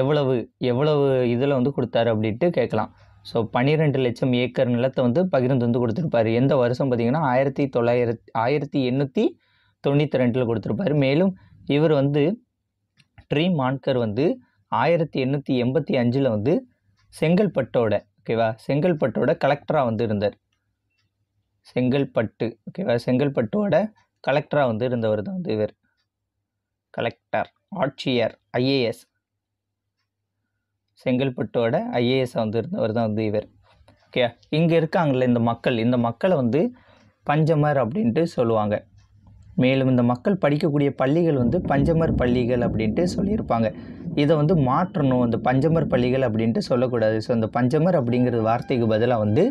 [SPEAKER 1] எவ்வளவு எவ்வளவு இதில் வந்து கொடுத்தாரு அப்படின்ட்டு கேட்கலாம் ஸோ பன்னிரெண்டு லட்சம் ஏக்கர் நிலத்தை வந்து பகிர்ந்து வந்து கொடுத்துருப்பாரு எந்த வருஷம் பார்த்திங்கன்னா ஆயிரத்தி தொள்ளாயிரத்தி ஆயிரத்தி எண்ணூற்றி தொண்ணூற்றி ரெண்டில் கொடுத்துருப்பாரு மேலும் இவர் வந்து ட்ரீ மான்கர் வந்து ஆயிரத்தி எண்ணூற்றி எண்பத்தி அஞ்சில் வந்து செங்கல்பட்டோட ஓகேவா செங்கல்பட்டோட கலெக்டராக வந்து இருந்தார் செங்கல்பட்டு ஓகேவா செங்கல்பட்டோட கலெக்டராக வந்து இருந்தவர் தான் வந்து இவர் கலெக்டர் ஆட்சியர் ஐஏஎஸ் செங்கல்பட்டோட ஐஏஎஸ் வந்து இருந்தவர் தான் வந்து இவர் ஓகே இங்கே இருக்காங்களே இந்த மக்கள் இந்த மக்களை வந்து பஞ்சமர் அப்படின்ட்டு சொல்லுவாங்க மேலும் இந்த மக்கள் படிக்கக்கூடிய பள்ளிகள் வந்து பஞ்சமர் பள்ளிகள் அப்படின்ட்டு சொல்லியிருப்பாங்க இதை வந்து மாற்றணும் இந்த பஞ்சமர் பள்ளிகள் அப்படின்ட்டு சொல்லக்கூடாது ஸோ இந்த பஞ்சமர் அப்படிங்கிறது வார்த்தைக்கு பதிலாக வந்து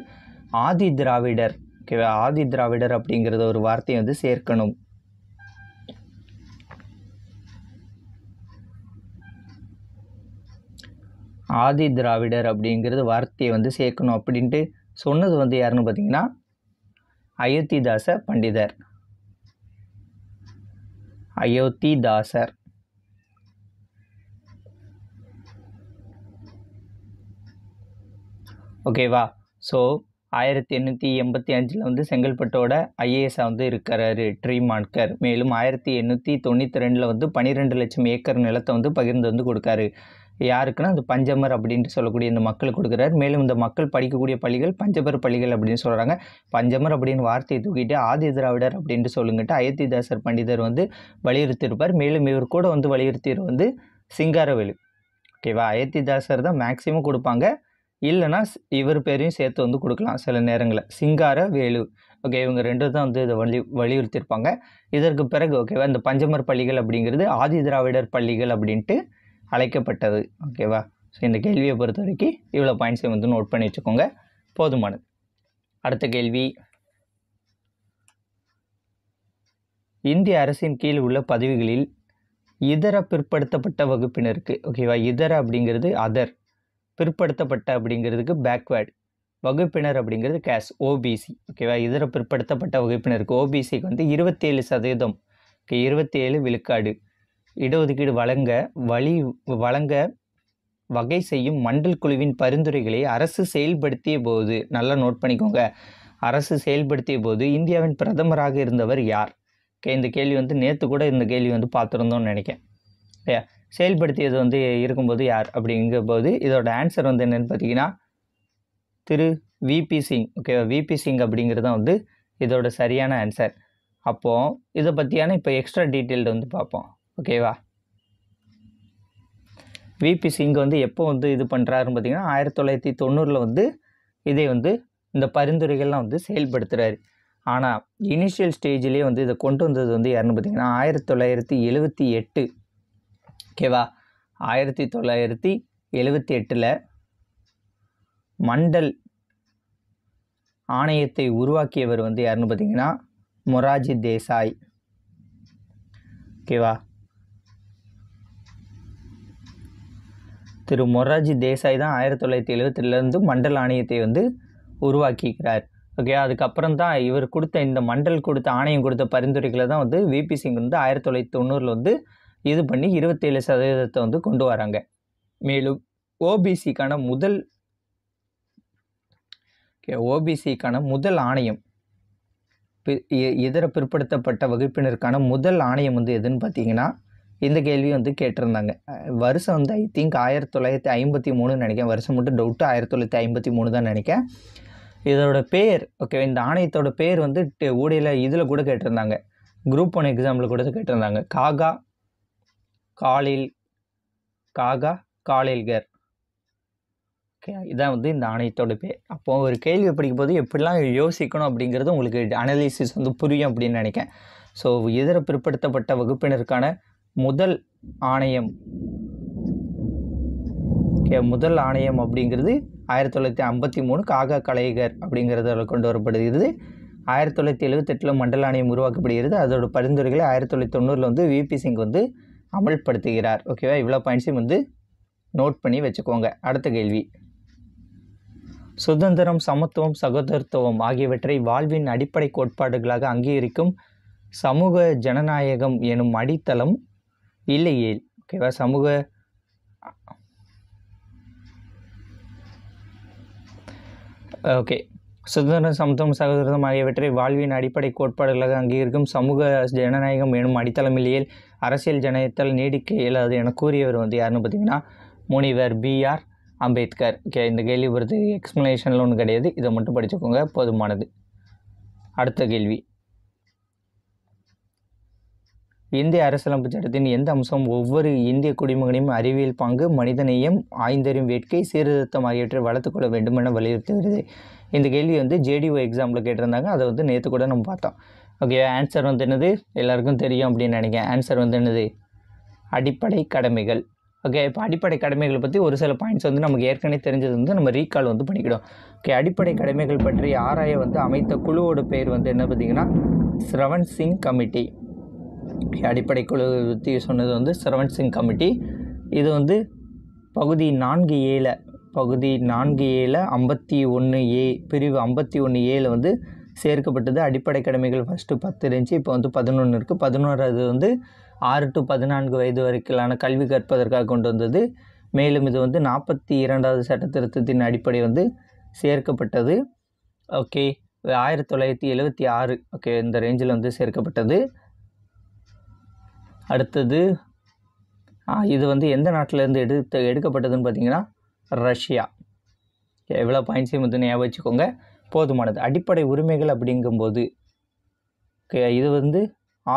[SPEAKER 1] ஆதி திராவிடர் ஓகேவா ஆதி திராவிடர் அப்படிங்கிறத ஒரு வார்த்தையை வந்து சேர்க்கணும் ஆதி திராவிடர் அப்படிங்கிறது வார்த்தையை வந்து சேர்க்கணும் அப்படின்ட்டு சொன்னது வந்து யாருன்னு பார்த்தீங்கன்னா அயோத்திதாச பண்டிதர் அயோத்திதாசர் ஓகேவா ஸோ ஆயிரத்தி எண்ணூற்றி எண்பத்தி அஞ்சில் வந்து செங்கல்பட்டோட ஐஏஎஸாக வந்து இருக்கிறாரு ட்ரீமான்கர் மேலும் ஆயிரத்தி எண்ணூற்றி தொண்ணூற்றி ரெண்டில் வந்து பன்னிரெண்டு லட்சம் ஏக்கர் நிலத்தை வந்து பகிர்ந்து வந்து கொடுக்காரு யாருக்குன்னா அந்த பஞ்சமர் அப்படின்ட்டு சொல்லக்கூடிய இந்த மக்கள் கொடுக்குறாரு மேலும் இந்த மக்கள் படிக்கக்கூடிய பள்ளிகள் பஞ்சபர் பள்ளிகள் அப்படின்னு சொல்கிறாங்க பஞ்சமர் அப்படின்னு வார்த்தையை தூக்கிட்டு ஆதி திராவிடர் அப்படின்ட்டு சொல்லுங்கிட்டு அயோத்திதாசர் பண்டிதர் வந்து வலியுறுத்தியிருப்பார் மேலும் இவர் கூட வந்து வலியுறுத்தியர் வந்து சிங்காரவேலு ஓகேவா அயோத்திதாசர் தான் மேக்ஸிமம் கொடுப்பாங்க இல்லைனா இவர் பேரையும் சேர்த்து வந்து கொடுக்கலாம் சில நேரங்களில் சிங்கார வேலு ஓகே இவங்க ரெண்டு தான் வந்து இதை வலி வலியுறுத்தியிருப்பாங்க இதற்கு பிறகு ஓகேவா இந்த பஞ்சமர் பள்ளிகள் அப்படிங்கிறது ஆதி திராவிடர் பள்ளிகள் அப்படின்ட்டு அழைக்கப்பட்டது ஓகேவா ஸோ இந்த கேள்வியை பொறுத்த வரைக்கும் இவ்வளோ பாயிண்ட்ஸை வந்து நோட் பண்ணி வச்சுக்கோங்க போதுமானது அடுத்த கேள்வி இந்திய அரசின் கீழ் உள்ள பதவிகளில் இதர பிற்படுத்தப்பட்ட வகுப்பினருக்கு ஓகேவா இதர அப்படிங்கிறது அதர் பிற்படுத்தப்பட்ட அப்படிங்கிறதுக்கு பேக்வேர்டு வகுப்பினர் அப்படிங்கிறது கேஷ் ஓபிசி ஓகேவா இதர பிற்படுத்தப்பட்ட வகுப்பினருக்கு ஓபிசிக்கு வந்து இருபத்தேழு சதவீதம் ஓகே இருபத்தி ஏழு விழுக்காடு இடஒதுக்கீடு வழங்க வழி வழங்க வகை செய்யும் மண்டல் குழுவின் பரிந்துரைகளை அரசு செயல்படுத்திய போது நல்லா நோட் பண்ணிக்கோங்க அரசு செயல்படுத்திய போது இந்தியாவின் பிரதமராக இருந்தவர் யார் ஓகே இந்த கேள்வி வந்து நேற்று கூட இந்த கேள்வி வந்து பார்த்துருந்தோன்னு நினைக்கிறேன் இல்லையா செயல்படுத்தியது வந்து இருக்கும்போது யார் அப்படிங்கிற போது இதோட ஆன்சர் வந்து என்னென்னு பார்த்தீங்கன்னா திரு விபி சிங் ஓகேவா விபி சிங் அப்படிங்கிறது தான் வந்து இதோட சரியான ஆன்சர் அப்போது இதை பற்றியான இப்போ எக்ஸ்ட்ரா டீட்டெயில்டு வந்து பார்ப்போம் ஓகேவா விபி சிங் வந்து எப்போ வந்து இது பண்ணுறாருன்னு பார்த்தீங்கன்னா ஆயிரத்தி தொள்ளாயிரத்தி தொண்ணூறில் வந்து இதை வந்து இந்த பரிந்துரைகள்லாம் வந்து செயல்படுத்துகிறாரு ஆனால் இனிஷியல் ஸ்டேஜ்லேயே வந்து இதை கொண்டு வந்தது வந்து யாருன்னு பார்த்திங்கன்னா ஆயிரத்தி தொள்ளாயிரத்தி எழுபத்தி எட்டு ஓகேவா ஆயிரத்தி தொள்ளாயிரத்தி எழுபத்தி எட்டில் மண்டல் ஆணையத்தை உருவாக்கியவர் வந்து யாருன்னு பார்த்தீங்கன்னா மொராஜி தேசாய் ஓகேவா திரு மொராஜி தேசாய் தான் ஆயிரத்தி தொள்ளாயிரத்தி எழுபத்திலேருந்து மண்டல் ஆணையத்தை வந்து உருவாக்கிக்கிறார் ஓகே அதுக்கப்புறம் தான் இவர் கொடுத்த இந்த மண்டல் கொடுத்த ஆணையம் கொடுத்த பரிந்துரைகளை தான் வந்து விபி சிங் வந்து ஆயிரத்தி தொள்ளாயிரத்தி தொண்ணூறில் வந்து இது பண்ணி இருபத்தேழு சதவீதத்தை வந்து கொண்டு வராங்க மேலும் ஓபிசிக்கான முதல் ஓகே ஓபிசிக்கான முதல் ஆணையம் இதர பிற்படுத்தப்பட்ட வகுப்பினருக்கான முதல் ஆணையம் வந்து எதுன்னு பார்த்தீங்கன்னா இந்த கேள்வி வந்து கேட்டிருந்தாங்க வருஷம் வந்து ஐ திங்க் ஆயிரத்தி தொள்ளாயிரத்தி ஐம்பத்தி மூணுன்னு நினைக்கேன் வருஷம் மட்டும் டவுட்டு ஆயிரத்தி தொள்ளாயிரத்தி ஐம்பத்தி மூணு தான் நினைக்கிறேன் இதோட பேர் ஓகே இந்த ஆணையத்தோட பேர் வந்து ஊடையில் இதில் கூட கேட்டிருந்தாங்க குரூப் ஒன் எக்ஸாம்பிள் கூட கேட்டிருந்தாங்க காகா காலில் காகா காலில்கர் ஓகே இதான் வந்து இந்த ஆணையத்தோட பேர் அப்போது ஒரு கேள்வி போது எப்படிலாம் யோசிக்கணும் அப்படிங்கிறது உங்களுக்கு அனலிசிஸ் வந்து புரியும் அப்படின்னு நினைக்கிறேன் ஸோ இதர பிற்படுத்தப்பட்ட வகுப்பினருக்கான முதல் ஆணையம் முதல் ஆணையம் அப்படிங்கிறது ஆயிரத்தி தொள்ளாயிரத்தி ஐம்பத்தி மூணு காகா கலைகர் அப்படிங்கிறதால கொண்டு வரப்படுகிறது ஆயிரத்தி தொள்ளாயிரத்தி எழுபத்தெட்டில் மண்டல ஆணையம் உருவாக்கப்படுகிறது அதோட பரிந்துரைகளை ஆயிரத்தி தொள்ளாயிரத்தி தொண்ணூறில் வந்து விபி சிங் வந்து அமல்படுத்துகிறார் ஓகேவா இவ்வளோ பாயிண்ட்ஸையும் வந்து நோட் பண்ணி வச்சுக்கோங்க அடுத்த கேள்வி சுதந்திரம் சமத்துவம் சகோதரத்துவம் ஆகியவற்றை வாழ்வின் அடிப்படை கோட்பாடுகளாக அங்கீகரிக்கும் சமூக ஜனநாயகம் எனும் அடித்தளம் இல்லையே ஓகேவா சமூக ஓகே சுதந்திரம் சமத்துவம் சகோதரம் ஆகியவற்றை வாழ்வின் அடிப்படை கோட்பாடுகளாக அங்கீகரிக்கும் சமூக ஜனநாயகம் எனும் அடித்தளமில்லையில் அரசியல் ஜனநாயகத்தால் நீடிக்க இயலாது என கூறியவர் வந்து யாருன்னு பார்த்தீங்கன்னா முனிவர் பிஆர் அம்பேத்கர் ஓகே இந்த கேள்வி பொறுத்து எக்ஸ்ப்ளனேஷன்லாம் ஒன்றும் கிடையாது இதை மட்டும் படிச்சுக்கோங்க போதுமானது அடுத்த கேள்வி இந்திய அரசியலமைப்பு சட்டத்தின் எந்த அம்சம் ஒவ்வொரு இந்திய குடிமகனையும் அறிவியல் பங்கு மனிதநேயம் ஆய்ந்தறியும் வேட்கை சீர்திருத்தம் ஆகியவற்றை வளர்த்துக்கொள்ள வேண்டும் என வலியுறுத்துகிறது இந்த கேள்வி வந்து ஜேடிஓ எக்ஸாமில் கேட்டிருந்தாங்க அதை வந்து நேற்று கூட நம்ம பார்த்தோம் ஓகே ஆன்சர் வந்து என்னது எல்லாருக்கும் தெரியும் அப்படின்னு நினைக்கிறேன் ஆன்சர் வந்து என்னது அடிப்படை கடமைகள் ஓகே இப்போ அடிப்படை கடமைகளை பற்றி ஒரு சில பாயிண்ட்ஸ் வந்து நமக்கு ஏற்கனவே தெரிஞ்சது வந்து நம்ம ரீகால் வந்து பண்ணிக்கிடும் ஓகே அடிப்படை கடமைகள் பற்றி ஆராய வந்து அமைத்த குழுவோட பேர் வந்து என்ன பார்த்திங்கன்னா ஸ்ரவன் சிங் கமிட்டி அடிப்படை குழு பற்றி சொன்னது வந்து சரவண் சிங் கமிட்டி இது வந்து பகுதி நான்கு ஏழ பகுதி நான்கு ஏழ ஐம்பத்தி ஒன்று ஏ பிரிவு ஐம்பத்தி ஒன்று ஏழு வந்து சேர்க்கப்பட்டது அடிப்படை கடமைகள் ஃபஸ்ட்டு பத்து இருந்துச்சு இப்போ வந்து பதினொன்று இருக்குது பதினோராவது வந்து ஆறு டு பதினான்கு வயது வரைக்கிலான கல்வி கற்பதற்காக கொண்டு வந்தது மேலும் இது வந்து நாற்பத்தி இரண்டாவது சட்ட திருத்தத்தின் அடிப்படை வந்து சேர்க்கப்பட்டது ஓகே ஆயிரத்தி தொள்ளாயிரத்தி எழுபத்தி ஆறு ஓகே இந்த ரேஞ்சில் வந்து சேர்க்கப்பட்டது அடுத்தது இது வந்து எந்த நாட்டிலேருந்து எடுத்த எடுக்கப்பட்டதுன்னு பார்த்தீங்கன்னா ரஷ்யா எவ்வளோ பாயிண்ட்ஸையும் வந்து ஞாபகம் வச்சுக்கோங்க போதுமானது அடிப்படை உரிமைகள் அப்படிங்கும்போது இது வந்து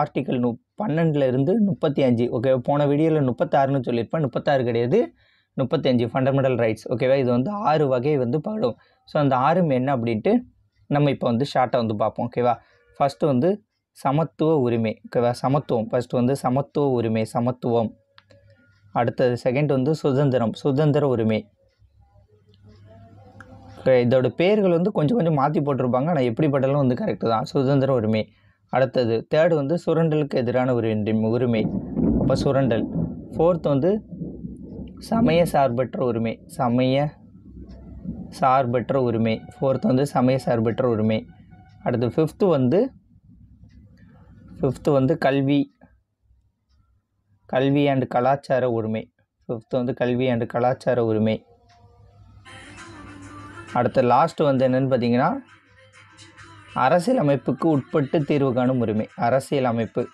[SPEAKER 1] ஆர்டிக்கல் நு பன்னெண்டில் இருந்து முப்பத்தி அஞ்சு ஓகே போன வீடியோவில் முப்பத்தாறுன்னு சொல்லியிருப்பேன் முப்பத்தாறு கிடையாது முப்பத்தஞ்சு ஃபண்டமெண்டல் ரைட்ஸ் ஓகேவா இது வந்து ஆறு வகை வந்து படும் ஸோ அந்த ஆறும் என்ன அப்படின்ட்டு நம்ம இப்போ வந்து ஷார்ட்டாக வந்து பார்ப்போம் ஓகேவா ஃபஸ்ட்டு வந்து சமத்துவ உரிமை சமத்துவம் ஃபஸ்ட்டு வந்து சமத்துவ உரிமை சமத்துவம் அடுத்தது செகண்ட் வந்து சுதந்திரம் சுதந்திர உரிமை இதோட பேர்கள் வந்து கொஞ்சம் கொஞ்சம் மாற்றி போட்டிருப்பாங்க ஆனால் எப்படிப்பட்டாலும் வந்து கரெக்டு தான் சுதந்திர உரிமை அடுத்தது தேர்டு வந்து சுரண்டலுக்கு எதிரான உரிமை உரிமை அப்போ சுரண்டல் ஃபோர்த் வந்து சமய சார்பற்ற உரிமை சமய சார்பற்ற உரிமை ஃபோர்த் வந்து சமய சார்பற்ற உரிமை அடுத்து ஃபிஃப்த்து வந்து ஃபிஃப்த்து வந்து கல்வி கல்வி அண்டு கலாச்சார உரிமை ஃபிஃப்த்து வந்து கல்வி அண்டு கலாச்சார உரிமை அடுத்த லாஸ்ட்டு வந்து என்னென்னு பார்த்தீங்கன்னா அரசியலமைப்புக்கு உட்பட்டு தீர்வு காணும் உரிமை அரசியல் அமைப்பு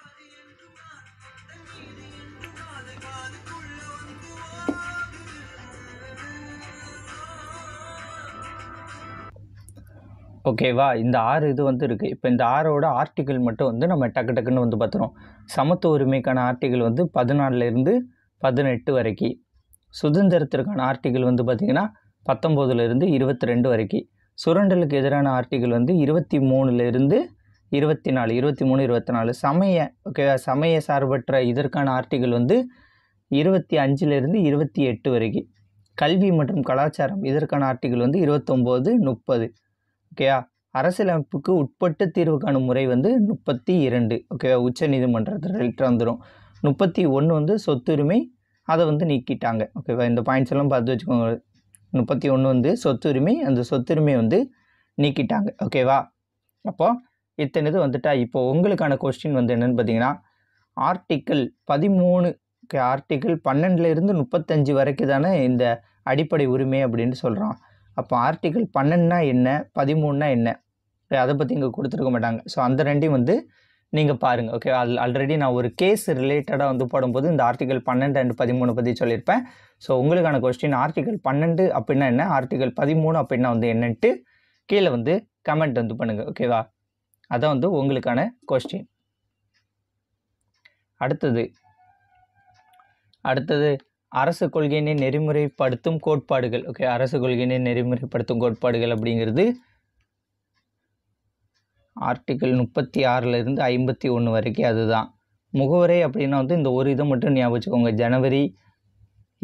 [SPEAKER 1] ஓகேவா இந்த ஆறு இது வந்து இருக்குது இப்போ இந்த ஆறோட ஆர்டிக்கிள் மட்டும் வந்து நம்ம டக்கு டக்குன்னு வந்து பார்த்துறோம் சமத்துவ உரிமைக்கான ஆர்டிக்கிள் வந்து பதினாலிருந்து பதினெட்டு வரைக்கும் சுதந்திரத்திற்கான ஆர்டிக்கிள் வந்து பார்த்திங்கன்னா பத்தொம்போதுலேருந்து இருபத்தி ரெண்டு வரைக்கும் சுரண்டலுக்கு எதிரான ஆர்டிக்கிள் வந்து இருபத்தி மூணுலேருந்து இருபத்தி நாலு இருபத்தி மூணு இருபத்தி நாலு சமய ஓகேவா சமய சார்பற்ற இதற்கான ஆர்டிக்கிள் வந்து இருபத்தி அஞ்சுலேருந்து இருபத்தி எட்டு வரைக்கும் கல்வி மற்றும் கலாச்சாரம் இதற்கான ஆர்டிக்கிள் வந்து இருபத்தொம்போது முப்பது ஓகேயா அரசியலமைப்புக்கு உட்பட்டு தீர்வு காணும் முறை வந்து முப்பத்தி இரண்டு ஓகேவா உச்ச நீதிமன்றத்தில் ரிட்டர் வந்துடும் முப்பத்தி ஒன்று வந்து சொத்துரிமை அதை வந்து நீக்கிட்டாங்க ஓகேவா இந்த பாயிண்ட்ஸ் எல்லாம் பார்த்து வச்சுக்கோங்க முப்பத்தி ஒன்று வந்து சொத்துரிமை அந்த சொத்துரிமை வந்து நீக்கிட்டாங்க ஓகேவா அப்போது இத்தனை இது வந்துட்டா இப்போ உங்களுக்கான கொஸ்டின் வந்து என்னென்னு பார்த்தீங்கன்னா ஆர்டிக்கிள் பதிமூணு ஆர்டிக்கிள் பன்னெண்டுலேருந்து முப்பத்தஞ்சு வரைக்கும் தானே இந்த அடிப்படை உரிமை அப்படின்னு சொல்கிறான் அப்போ ஆர்டிக்கிள் பன்னெண்டுனா என்ன பதிமூணுனா என்ன அதை பற்றி இங்கே கொடுத்துருக்க மாட்டாங்க ஸோ அந்த ரெண்டையும் வந்து நீங்கள் பாருங்கள் ஓகே அல் ஆல்ரெடி நான் ஒரு கேஸ் ரிலேட்டடாக வந்து போடும்போது இந்த ஆர்டிகல் பன்னெண்டு அண்ட் பதிமூணு பற்றி சொல்லியிருப்பேன் ஸோ உங்களுக்கான கொஸ்டின் ஆர்டிகல் பன்னெண்டு அப்படின்னா என்ன ஆர்டிகல் பதிமூணு அப்படின்னா வந்து என்னன்ட்டு கீழே வந்து கமெண்ட் வந்து பண்ணுங்கள் ஓகேவா அதான் வந்து உங்களுக்கான கொஸ்டின் அடுத்தது அடுத்தது அரசு கொள்கையினை நெறிமுறைப்படுத்தும் கோட்பாடுகள் ஓகே அரசு கொள்கையினை நெறிமுறைப்படுத்தும் கோட்பாடுகள் அப்படிங்கிறது ஆர்டிக்கிள் முப்பத்தி ஆறிலிருந்து ஐம்பத்தி ஒன்று வரைக்கும் அதுதான் முகவரை அப்படின்னா வந்து இந்த ஒரு இதை மட்டும் ஞாபகம் ஜனவரி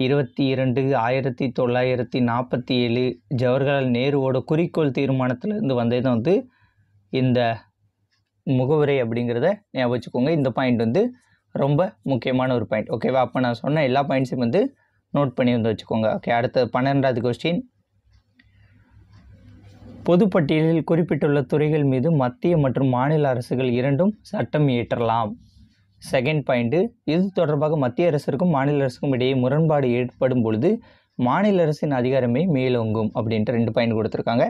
[SPEAKER 1] இருபத்தி இரண்டு ஆயிரத்தி தொள்ளாயிரத்தி நாற்பத்தி ஏழு ஜவஹர்லால் நேருவோட குறிக்கோள் தீர்மானத்திலேருந்து வந்தது வந்து இந்த முகவரை அப்படிங்கிறத ஞாபகம் இந்த பாயிண்ட் வந்து ரொம்ப முக்கியமான ஒரு பாயிண்ட் ஓகேவா அப்போ நான் சொன்ன எல்லா பாயிண்ட்ஸையும் வந்து நோட் பண்ணி வந்து வச்சுக்கோங்க ஓகே அடுத்த பன்னெண்டாவது கொஸ்டின் பொதுப்பட்டியலில் குறிப்பிட்டுள்ள துறைகள் மீது மத்திய மற்றும் மாநில அரசுகள் இரண்டும் சட்டம் இயற்றலாம் செகண்ட் பாயிண்ட்டு இது தொடர்பாக மத்திய அரசுக்கும் மாநில அரசுக்கும் இடையே முரண்பாடு ஏற்படும் பொழுது மாநில அரசின் அதிகாரமே மேலோங்கும் அப்படின்ட்டு ரெண்டு பாயிண்ட் கொடுத்துருக்காங்க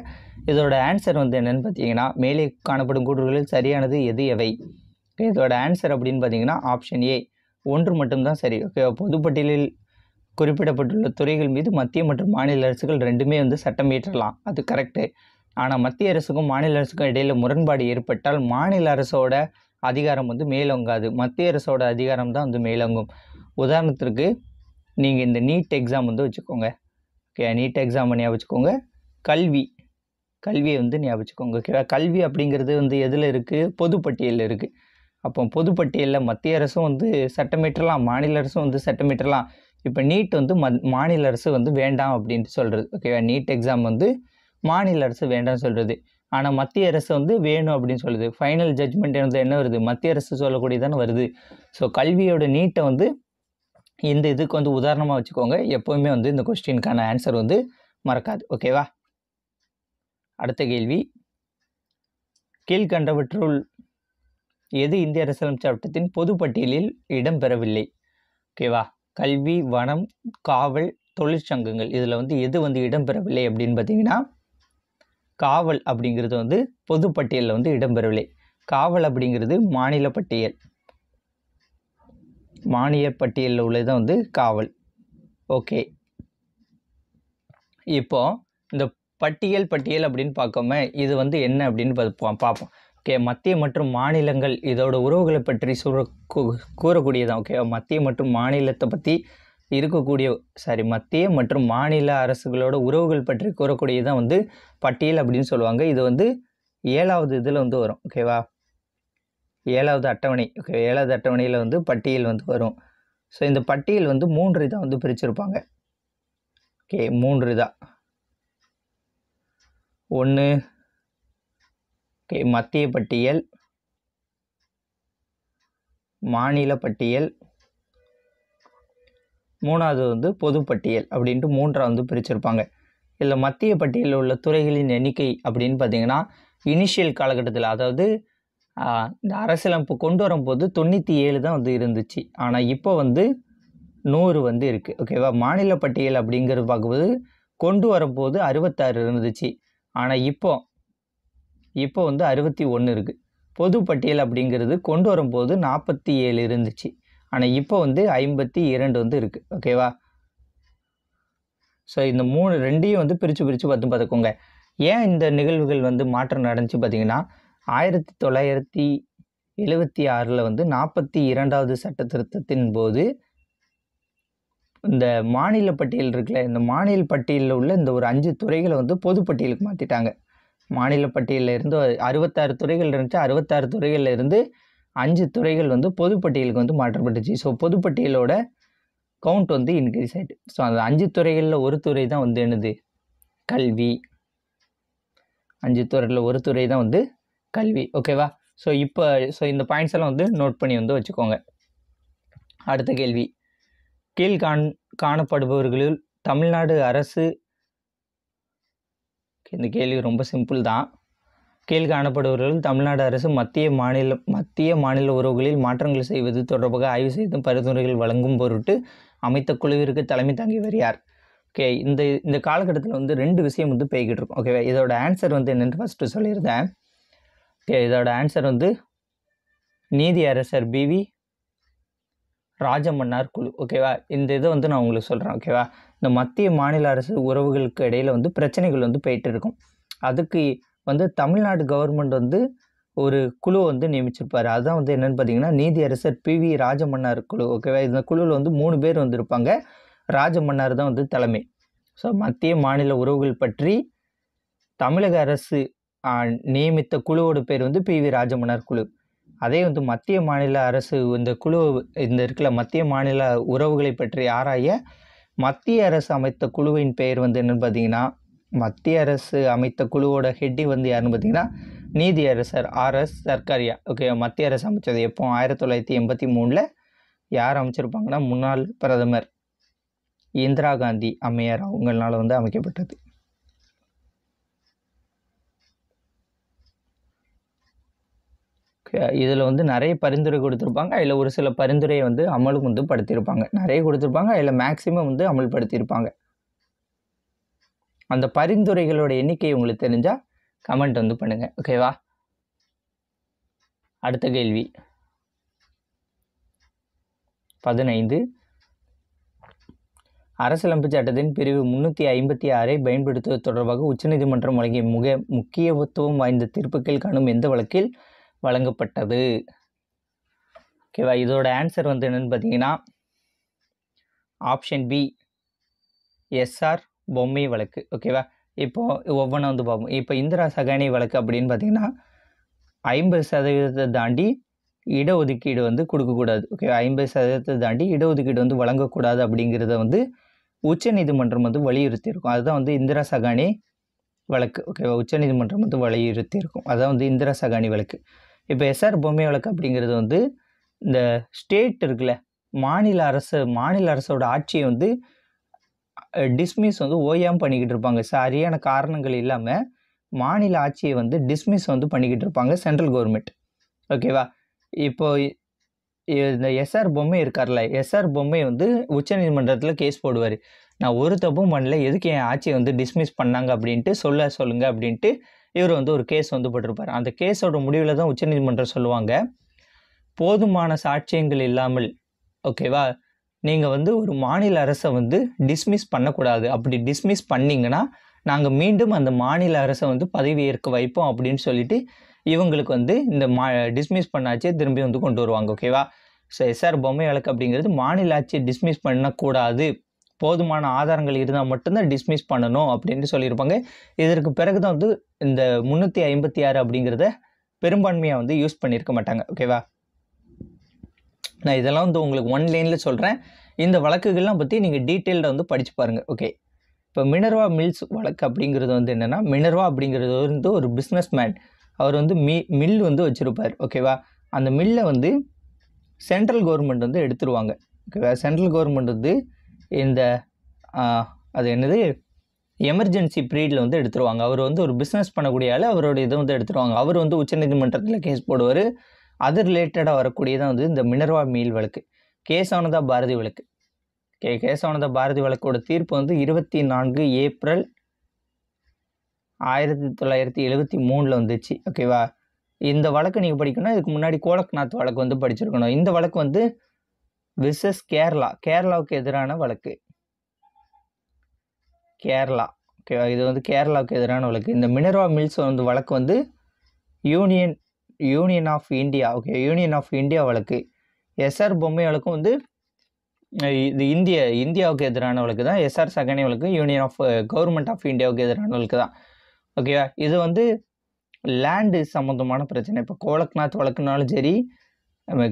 [SPEAKER 1] இதோட ஆன்சர் வந்து என்னென்னு பார்த்தீங்கன்னா மேலே காணப்படும் கூடுகளில் சரியானது எது எவை ஓகே இதோட ஆன்சர் அப்படின்னு பார்த்தீங்கன்னா ஆப்ஷன் ஏ ஒன்று மட்டும்தான் சரி ஓகே பொதுப்பட்டியலில் குறிப்பிடப்பட்டுள்ள துறைகள் மீது மத்திய மற்றும் மாநில அரசுகள் ரெண்டுமே வந்து சட்டம் ஏற்றலாம் அது கரெக்டு ஆனால் மத்திய அரசுக்கும் மாநில அரசுக்கும் இடையில் முரண்பாடு ஏற்பட்டால் மாநில அரசோட அதிகாரம் வந்து மேலோங்காது மத்திய அரசோட அதிகாரம் தான் வந்து மேலோங்கும் உதாரணத்திற்கு நீங்கள் இந்த நீட் எக்ஸாம் வந்து வச்சுக்கோங்க ஓகே நீட் எக்ஸாம் ஞாபகத்துக்கோங்க வச்சுக்கோங்க கல்வி கல்வியை வந்து ஞாபகத்துக்கோங்க ஓகேவா கல்வி அப்படிங்கிறது வந்து எதில் இருக்குது பொதுப்பட்டியலில் இருக்குது அப்போ பொதுப்பட்டியலில் மத்திய அரசும் வந்து சட்டமிட்டலாம் மாநில அரசும் வந்து சட்டமிட்டலாம் இப்போ நீட் வந்து ம மாநில அரசு வந்து வேண்டாம் அப்படின்ட்டு சொல்கிறது ஓகேவா நீட் எக்ஸாம் வந்து மாநில அரசு வேண்டாம்னு சொல்கிறது ஆனால் மத்திய அரசு வந்து வேணும் அப்படின்னு சொல்லுது ஃபைனல் ஜட்ஜ்மெண்ட் வந்து என்ன வருது மத்திய அரசு சொல்லக்கூடியதானே வருது ஸோ கல்வியோட நீட்டை வந்து இந்த இதுக்கு வந்து உதாரணமாக வச்சுக்கோங்க எப்போவுமே வந்து இந்த கொஸ்டினுக்கான ஆன்சர் வந்து மறக்காது ஓகேவா அடுத்த கேள்வி கீழ்கண்டவற்றுள் எது இந்திய அரசியலமைப்பு சட்டத்தின் பொதுப்பட்டியலில் இடம்பெறவில்லை ஓகேவா கல்வி வனம் காவல் தொழிற்சங்கங்கள் இதில் வந்து எது வந்து இடம்பெறவில்லை அப்படின்னு பார்த்தீங்கன்னா காவல் அப்படிங்கிறது வந்து பொதுப்பட்டியலில் வந்து இடம்பெறவில்லை காவல் அப்படிங்கிறது மாநில பட்டியல் மாநில பட்டியலில் உள்ளது வந்து காவல் ஓகே இப்போ இந்த பட்டியல் பட்டியல் அப்படின்னு பார்க்காம இது வந்து என்ன அப்படின்னு பார்ப்போம் பார்ப்போம் ஓகே மத்திய மற்றும் மாநிலங்கள் இதோட உறவுகளை பற்றி சொல்ற கூறக்கூடியதான் ஓகே மத்திய மற்றும் மாநிலத்தை பற்றி இருக்கக்கூடிய சாரி மத்திய மற்றும் மாநில அரசுகளோட உறவுகள் பற்றி கூறக்கூடியதான் வந்து பட்டியல் அப்படின்னு சொல்லுவாங்க இது வந்து ஏழாவது இதில் வந்து வரும் ஓகேவா ஏழாவது அட்டவணை ஓகே ஏழாவது அட்டவணையில் வந்து பட்டியல் வந்து வரும் ஸோ இந்த பட்டியல் வந்து மூன்று இதாக வந்து பிரிச்சிருப்பாங்க ஓகே மூன்று இதாக ஒன்று ஓகே மத்திய பட்டியல் மாநில பட்டியல் மூணாவது வந்து பொதுப்பட்டியல் அப்படின்ட்டு மூன்றாக வந்து பிரிச்சிருப்பாங்க இதில் மத்திய பட்டியலில் உள்ள துறைகளின் எண்ணிக்கை அப்படின்னு பார்த்தீங்கன்னா இனிஷியல் காலகட்டத்தில் அதாவது இந்த அரசியலமைப்பு கொண்டு வரும்போது தொண்ணூற்றி ஏழு தான் வந்து இருந்துச்சு ஆனால் இப்போ வந்து நூறு வந்து இருக்குது ஓகேவா மாநில பட்டியல் அப்படிங்கிறது பார்க்கும்போது கொண்டு வரும்போது அறுபத்தாறு இருந்துச்சு ஆனால் இப்போ இப்போ வந்து அறுபத்தி ஒன்று இருக்குது பொது பட்டியல் அப்படிங்கிறது கொண்டு வரும்போது நாற்பத்தி ஏழு இருந்துச்சு ஆனால் இப்போ வந்து ஐம்பத்தி இரண்டு வந்து இருக்குது ஓகேவா ஸோ இந்த மூணு ரெண்டையும் வந்து பிரித்து பிரித்து பார்த்து பார்த்துக்கோங்க ஏன் இந்த நிகழ்வுகள் வந்து மாற்றம் நடந்துச்சு பார்த்திங்கன்னா ஆயிரத்தி தொள்ளாயிரத்தி எழுபத்தி ஆறில் வந்து நாற்பத்தி இரண்டாவது சட்ட திருத்தத்தின் போது இந்த மாநில பட்டியல் இருக்குல்ல இந்த மாநில பட்டியலில் உள்ள இந்த ஒரு அஞ்சு துறைகளை வந்து பொது பட்டியலுக்கு மாற்றிட்டாங்க மாநில பட்டியலில் இருந்து அறுபத்தாறு துறைகள் இருந்துச்சு அறுபத்தாறு துறைகளில் இருந்து அஞ்சு துறைகள் வந்து பொதுப்பட்டியலுக்கு வந்து மாற்றப்பட்டுச்சு ஸோ பொதுப்பட்டியலோட கவுண்ட் வந்து இன்க்ரீஸ் ஆகிட்டு ஸோ அந்த அஞ்சு துறைகளில் ஒரு துறை தான் வந்து என்னது கல்வி அஞ்சு துறையில் ஒரு துறை தான் வந்து கல்வி ஓகேவா ஸோ இப்போ ஸோ இந்த பாயிண்ட்ஸ் எல்லாம் வந்து நோட் பண்ணி வந்து வச்சுக்கோங்க அடுத்த கேள்வி கீழ் காண் காணப்படுபவர்களில் தமிழ்நாடு அரசு இந்த கேள்வி ரொம்ப சிம்பிள் தான் கீழ் காணப்படுபவர்கள் தமிழ்நாடு அரசு மத்திய மாநில மத்திய மாநில உறவுகளில் மாற்றங்கள் செய்வது தொடர்பாக ஆய்வு செய்தும் பரிந்துரைகள் வழங்கும் பொருட்டு அமைத்த குழுவிற்கு தலைமை தாங்கி வருகிறார் ஓகே இந்த இந்த காலகட்டத்தில் வந்து ரெண்டு விஷயம் வந்து பேய்கிட்டு இருக்கும் ஓகேவா இதோட ஆன்சர் வந்து என்னென்னு ஃபஸ்ட்டு சொல்லியிருந்தேன் ஓகே இதோட ஆன்சர் வந்து நீதி அரசர் பிவி ராஜமன்னார் குழு ஓகேவா இந்த இதை வந்து நான் உங்களுக்கு சொல்கிறேன் ஓகேவா இந்த மத்திய மாநில அரசு உறவுகளுக்கு இடையில் வந்து பிரச்சனைகள் வந்து போயிட்டு இருக்கும் அதுக்கு வந்து தமிழ்நாடு கவர்மெண்ட் வந்து ஒரு குழு வந்து நியமிச்சிருப்பார் அதுதான் வந்து என்னென்னு பார்த்தீங்கன்னா நீதியரசர் பி வி ராஜமன்னார் குழு ஓகேவா இந்த குழுவில் வந்து மூணு பேர் வந்திருப்பாங்க ராஜமன்னார் தான் வந்து தலைமை ஸோ மத்திய மாநில உறவுகள் பற்றி தமிழக அரசு நியமித்த குழுவோட பேர் வந்து பி வி ராஜமன்னார் குழு அதே வந்து மத்திய மாநில அரசு இந்த குழு இந்த இருக்கிற மத்திய மாநில உறவுகளை பற்றி ஆராய மத்திய அரசு அமைத்த குழுவின் பெயர் வந்து என்னென்னு பார்த்தீங்கன்னா மத்திய அரசு அமைத்த குழுவோட ஹெட்டி வந்து யாருன்னு பார்த்தீங்கன்னா நீதி அரசர் ஆர்எஸ் சர்க்காரியா ஓகே மத்திய அரசு அமைச்சது எப்போ ஆயிரத்தி தொள்ளாயிரத்தி எண்பத்தி மூணில் யார் அமைச்சிருப்பாங்கன்னா முன்னாள் பிரதமர் இந்திரா காந்தி அம்மையார் அவங்களால வந்து அமைக்கப்பட்டது இதில் வந்து நிறைய பரிந்துரை கொடுத்துருப்பாங்க அதில் ஒரு சில பரிந்துரையை வந்து அமலுக்கு வந்து படுத்தியிருப்பாங்க நிறைய கொடுத்துருப்பாங்க அதில் மேக்சிமம் வந்து அமல்படுத்தியிருப்பாங்க அந்த பரிந்துரைகளோட எண்ணிக்கை உங்களுக்கு தெரிஞ்சால் கமெண்ட் வந்து பண்ணுங்கள் ஓகேவா அடுத்த கேள்வி பதினைந்து அரசியலமைப்பு சட்டத்தின் பிரிவு முன்னூற்றி ஐம்பத்தி ஆறை பயன்படுத்துவது தொடர்பாக உச்சநீதிமன்றம் வழங்கிய முக முக்கியத்துவம் வாய்ந்த தீர்ப்புகள் காணும் எந்த வழக்கில் வழங்கப்பட்டது ஓகேவா இதோட ஆன்சர் வந்து என்னென்னு பார்த்தீங்கன்னா ஆப்ஷன் பி எஸ்ஆர் பொம்மை வழக்கு ஓகேவா இப்போது ஒவ்வொன்றும் வந்து பார்ப்போம் இப்போ இந்திரா சகானி வழக்கு அப்படின்னு பார்த்தீங்கன்னா ஐம்பது சதவீதத்தை தாண்டி இடஒதுக்கீடு வந்து கொடுக்கக்கூடாது ஓகே ஐம்பது சதவீதத்தை தாண்டி இடஒதுக்கீடு வந்து வழங்கக்கூடாது அப்படிங்கிறத வந்து உச்சநீதிமன்றம் வந்து வலியுறுத்தியிருக்கும் அதுதான் வந்து இந்திரா சகானி வழக்கு ஓகேவா உச்சநீதிமன்றம் வந்து வலியுறுத்தியிருக்கும் அதுதான் வந்து இந்திரா சகானி வழக்கு இப்போ எஸ்ஆர் பொம்மை வழக்கு அப்படிங்கிறது வந்து இந்த ஸ்டேட் இருக்குல்ல மாநில அரசு மாநில அரசோட ஆட்சியை வந்து டிஸ்மிஸ் வந்து ஓயாமல் பண்ணிக்கிட்டு இருப்பாங்க சரியான காரணங்கள் இல்லாமல் மாநில ஆட்சியை வந்து டிஸ்மிஸ் வந்து பண்ணிக்கிட்டு இருப்பாங்க சென்ட்ரல் கவர்மெண்ட் ஓகேவா இப்போது இந்த எஸ்ஆர் பொம்மை இருக்கார்ல எஸ்ஆர் பொம்மை வந்து உச்சநீதிமன்றத்தில் கேஸ் போடுவார் நான் ஒரு தப்பும் பண்ணல எதுக்கு என் ஆட்சியை வந்து டிஸ்மிஸ் பண்ணாங்க அப்படின்ட்டு சொல்ல சொல்லுங்கள் அப்படின்ட்டு இவர் வந்து ஒரு கேஸ் வந்து போட்டிருப்பார் அந்த கேஸோட முடிவில் தான் உச்சநீதிமன்றம் சொல்லுவாங்க போதுமான சாட்சியங்கள் இல்லாமல் ஓகேவா நீங்கள் வந்து ஒரு மாநில அரசை வந்து டிஸ்மிஸ் பண்ணக்கூடாது அப்படி டிஸ்மிஸ் பண்ணிங்கன்னா நாங்கள் மீண்டும் அந்த மாநில அரசை வந்து பதவி ஏற்க வைப்போம் அப்படின்னு சொல்லிட்டு இவங்களுக்கு வந்து இந்த மா டிஸ்மிஸ் பண்ணாச்சே திரும்பி வந்து கொண்டு வருவாங்க ஓகேவா ஸோ எஸ்ஆர் பொம்மை வழக்கு அப்படிங்கிறது மாநில ஆட்சியை டிஸ்மிஸ் பண்ணக்கூடாது போதுமான ஆதாரங்கள் இருந்தால் மட்டும்தான் டிஸ்மிஸ் பண்ணணும் அப்படின்ட்டு சொல்லியிருப்பாங்க இதற்கு பிறகு தான் வந்து இந்த முந்நூற்றி ஐம்பத்தி ஆறு அப்படிங்கிறத பெரும்பான்மையாக வந்து யூஸ் பண்ணியிருக்க மாட்டாங்க ஓகேவா நான் இதெல்லாம் வந்து உங்களுக்கு ஒன் லைனில் சொல்கிறேன் இந்த வழக்குகள்லாம் பற்றி நீங்கள் டீட்டெயில்டாக வந்து படித்து பாருங்கள் ஓகே இப்போ மினர்வா மில்ஸ் வழக்கு அப்படிங்கிறது வந்து என்னென்னா மினர்வா அப்படிங்கிறது வந்து ஒரு பிஸ்னஸ் மேன் அவர் வந்து மி மில் வந்து வச்சுருப்பார் ஓகேவா அந்த மில்லை வந்து சென்ட்ரல் கவர்மெண்ட் வந்து எடுத்துருவாங்க ஓகேவா சென்ட்ரல் கவர்மெண்ட் வந்து இந்த அது என்னது எமர்ஜென்சி பீரியடில் வந்து எடுத்துருவாங்க அவர் வந்து ஒரு பிஸ்னஸ் பண்ணக்கூடிய ஆள் அவரோட இதை வந்து எடுத்துருவாங்க அவர் வந்து உச்சநீதிமன்றத்தில் கேஸ் போடுவார் அது ரிலேட்டடாக வரக்கூடியதான் வந்து இந்த மினர்வா மீல் வழக்கு ஆனதா பாரதி வழக்கு கே ஆனதா பாரதி வழக்கோட தீர்ப்பு வந்து இருபத்தி நான்கு ஏப்ரல் ஆயிரத்தி தொள்ளாயிரத்தி எழுபத்தி மூணில் வந்துச்சு ஓகேவா இந்த வழக்கு நீங்கள் படிக்கணும் இதுக்கு முன்னாடி கோலக்நாத் வழக்கு வந்து படிச்சிருக்கணும் இந்த வழக்கு வந்து விசஸ் கேரளா கேரளாவுக்கு எதிரான வழக்கு கேரளா ஓகேவா இது வந்து கேரளாவுக்கு எதிரான வழக்கு இந்த மினர்வா மில்ஸ் வந்து வழக்கு வந்து union union of India okay union of India வழக்கு எஸ்ஆர் பொம்மை வழக்கும் வந்து இது இந்திய இந்தியாவுக்கு எதிரான வழக்கு தான் எஸ்ஆர் சகனி வழக்கு யூனியன் ஆஃப் கவர்மெண்ட் ஆஃப் இந்தியாவுக்கு எதிரான வழக்கு தான் ஓகேவா இது வந்து லேண்டு சம்மந்தமான பிரச்சனை இப்போ கோலக்நாத் வழக்குனாலும் சரி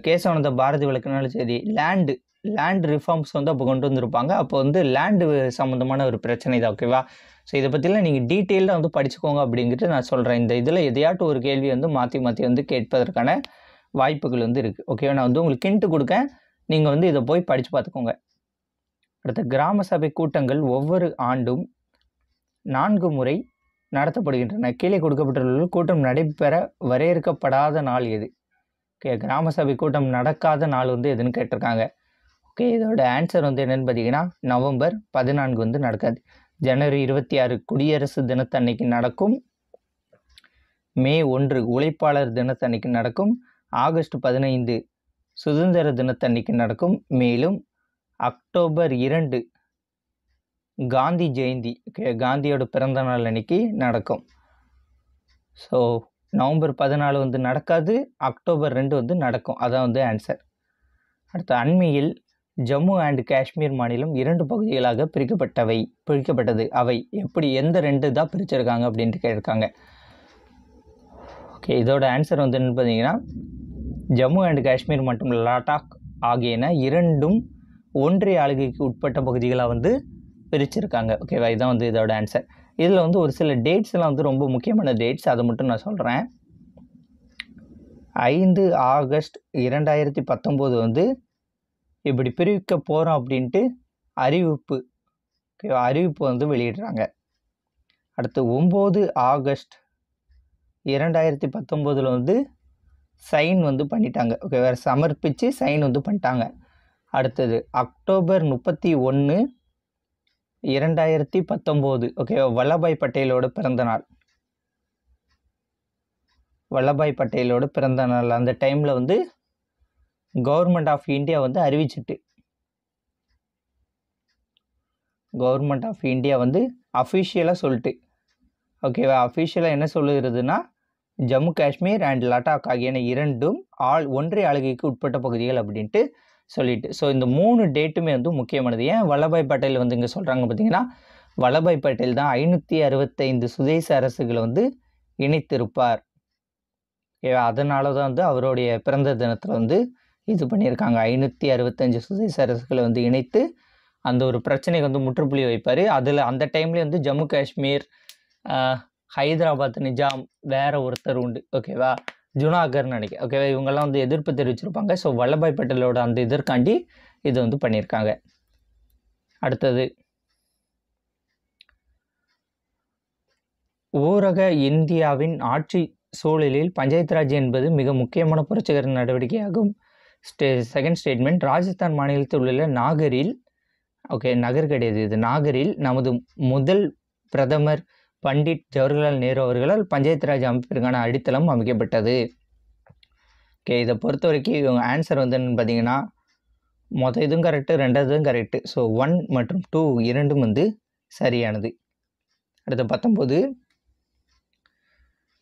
[SPEAKER 1] கேசவனந்த பாரதி விளக்குனாலும் சரி லேண்டு லேண்ட் ரிஃபார்ம்ஸ் வந்து அப்போ கொண்டு வந்திருப்பாங்க அப்போ வந்து லேண்டு சம்மந்தமான ஒரு பிரச்சனை தான் ஓகேவா ஸோ இதை பற்றிலாம் நீங்கள் டீட்டெயிலாக வந்து படிச்சுக்கோங்க அப்படிங்கிட்டு நான் சொல்கிறேன் இந்த இதில் எதையாட்டும் ஒரு கேள்வி வந்து மாற்றி மாற்றி வந்து கேட்பதற்கான வாய்ப்புகள் வந்து இருக்குது ஓகேவா நான் வந்து உங்களுக்கு கிண்ட்டு கொடுக்கேன் நீங்கள் வந்து இதை போய் படித்து பார்த்துக்கோங்க அடுத்த கிராம சபை கூட்டங்கள் ஒவ்வொரு ஆண்டும் நான்கு முறை நடத்தப்படுகின்றன கீழே கொடுக்கப்பட்டுள்ள கூட்டம் நடைபெற வரையறுக்கப்படாத நாள் எது ஓகே கிராம சபை கூட்டம் நடக்காத நாள் வந்து எதுன்னு கேட்டிருக்காங்க ஓகே இதோட ஆன்சர் வந்து என்னென்னு பார்த்தீங்கன்னா நவம்பர் பதினான்கு வந்து நடக்காது ஜனவரி இருபத்தி ஆறு குடியரசு தினத்தன்னைக்கு நடக்கும் மே ஒன்று உழைப்பாளர் தினத்தன்னைக்கு நடக்கும் ஆகஸ்ட் பதினைந்து சுதந்திர தினத்தன்னைக்கு நடக்கும் மேலும் அக்டோபர் இரண்டு காந்தி ஜெயந்தி காந்தியோட பிறந்த நாள் அன்னைக்கு நடக்கும் ஸோ நவம்பர் பதினாலு வந்து நடக்காது அக்டோபர் ரெண்டு வந்து நடக்கும் அதான் வந்து ஆன்சர் அடுத்து அண்மையில் ஜம்மு அண்ட் காஷ்மீர் மாநிலம் இரண்டு பகுதிகளாக பிரிக்கப்பட்டவை பிரிக்கப்பட்டது அவை எப்படி எந்த ரெண்டு தான் பிரிச்சிருக்காங்க அப்படின்ட்டு கேட்டிருக்காங்க ஓகே இதோட ஆன்சர் வந்து என்ன பார்த்தீங்கன்னா ஜம்மு அண்ட் காஷ்மீர் மற்றும் லடாக் ஆகியன இரண்டும் ஒன்றிய ஆளுகைக்கு உட்பட்ட பகுதிகளாக வந்து பிரிச்சிருக்காங்க ஓகேவா இதுதான் வந்து இதோட ஆன்சர் இதில் வந்து ஒரு சில டேட்ஸ்லாம் வந்து ரொம்ப முக்கியமான டேட்ஸ் அதை மட்டும் நான் சொல்கிறேன் ஐந்து ஆகஸ்ட் இரண்டாயிரத்தி பத்தொம்போது வந்து இப்படி பிரிவிக்க போகிறோம் அப்படின்ட்டு அறிவிப்பு அறிவிப்பு வந்து வெளியிடுறாங்க அடுத்து ஒம்பது ஆகஸ்ட் இரண்டாயிரத்தி பத்தொம்போதில் வந்து சைன் வந்து பண்ணிட்டாங்க ஓகே வேறு சமர்ப்பித்து சைன் வந்து பண்ணிட்டாங்க அடுத்தது அக்டோபர் முப்பத்தி ஒன்று இரண்டாயிரத்தி பத்தொம்போது ஓகே வல்லபாய் பட்டேலோட பிறந்த நாள் வல்லபாய் பட்டேலோட பிறந்த நாள் அந்த டைமில் வந்து கவர்மெண்ட் ஆஃப் இந்தியா வந்து அறிவிச்சிட்டு கவர்மெண்ட் ஆஃப் இந்தியா வந்து அஃபிஷியலாக சொல்லிட்டு ஓகேவா அஃபிஷியலாக என்ன சொல்லுகிறதுனா ஜம்மு காஷ்மீர் அண்ட் லடாக் ஆகியன இரண்டும் ஆள் ஒன்றிய ஆளுகைக்கு உட்பட்ட பகுதிகள் அப்படின்ட்டு சொல்லிட்டு ஸோ இந்த மூணு டேட்டுமே வந்து முக்கியமானது ஏன் வல்லபாய் பட்டேல் வந்து இங்கே சொல்கிறாங்க பார்த்தீங்கன்னா வல்லபாய் பட்டேல் தான் ஐநூற்றி அறுபத்தைந்து சுதேச அரசுகளை வந்து இணைத்திருப்பார் அதனால தான் வந்து அவருடைய பிறந்த தினத்தில் வந்து இது பண்ணியிருக்காங்க ஐநூற்றி அறுபத்தஞ்சு சுதேச அரசுகளை வந்து இணைத்து அந்த ஒரு பிரச்சனைக்கு வந்து முற்றுப்புள்ளி வைப்பார் அதில் அந்த டைம்லேயே வந்து ஜம்மு காஷ்மீர் ஹைதராபாத் நிஜாம் வேறு ஒருத்தர் உண்டு ஓகேவா ஜுனாகர்னு நினைக்க ஓகே இவங்கெல்லாம் வந்து எதிர்ப்பு தெரிவிச்சிருப்பாங்க ஸோ வல்லபாய் பட்டேலோட அந்த இதற்காண்டி இது வந்து பண்ணியிருக்காங்க அடுத்தது ஊரக இந்தியாவின் ஆட்சி சூழலில் பஞ்சாயத்து ராஜ் என்பது மிக முக்கியமான புரட்சிகர நடவடிக்கையாகும் ஸ்டே செகண்ட் ஸ்டேட்மெண்ட் ராஜஸ்தான் மாநிலத்தில் உள்ள நாகரில் ஓகே நகர் கிடையாது இது நாகரில் நமது முதல் பிரதமர் பண்டிட் ஜவஹர்லால் நேரு அவர்களால் பஞ்சாயத்து ராஜ் அமைப்பிற்கான அடித்தளம் அமைக்கப்பட்டது ஓகே இதை பொறுத்த வரைக்கும் இவங்க ஆன்சர் வந்து என்னென்னு பார்த்தீங்கன்னா மொதல் இதுவும் கரெக்டு ரெண்டாவதும் கரெக்டு ஸோ ஒன் மற்றும் டூ இரண்டும் வந்து சரியானது அடுத்து பத்தொம்போது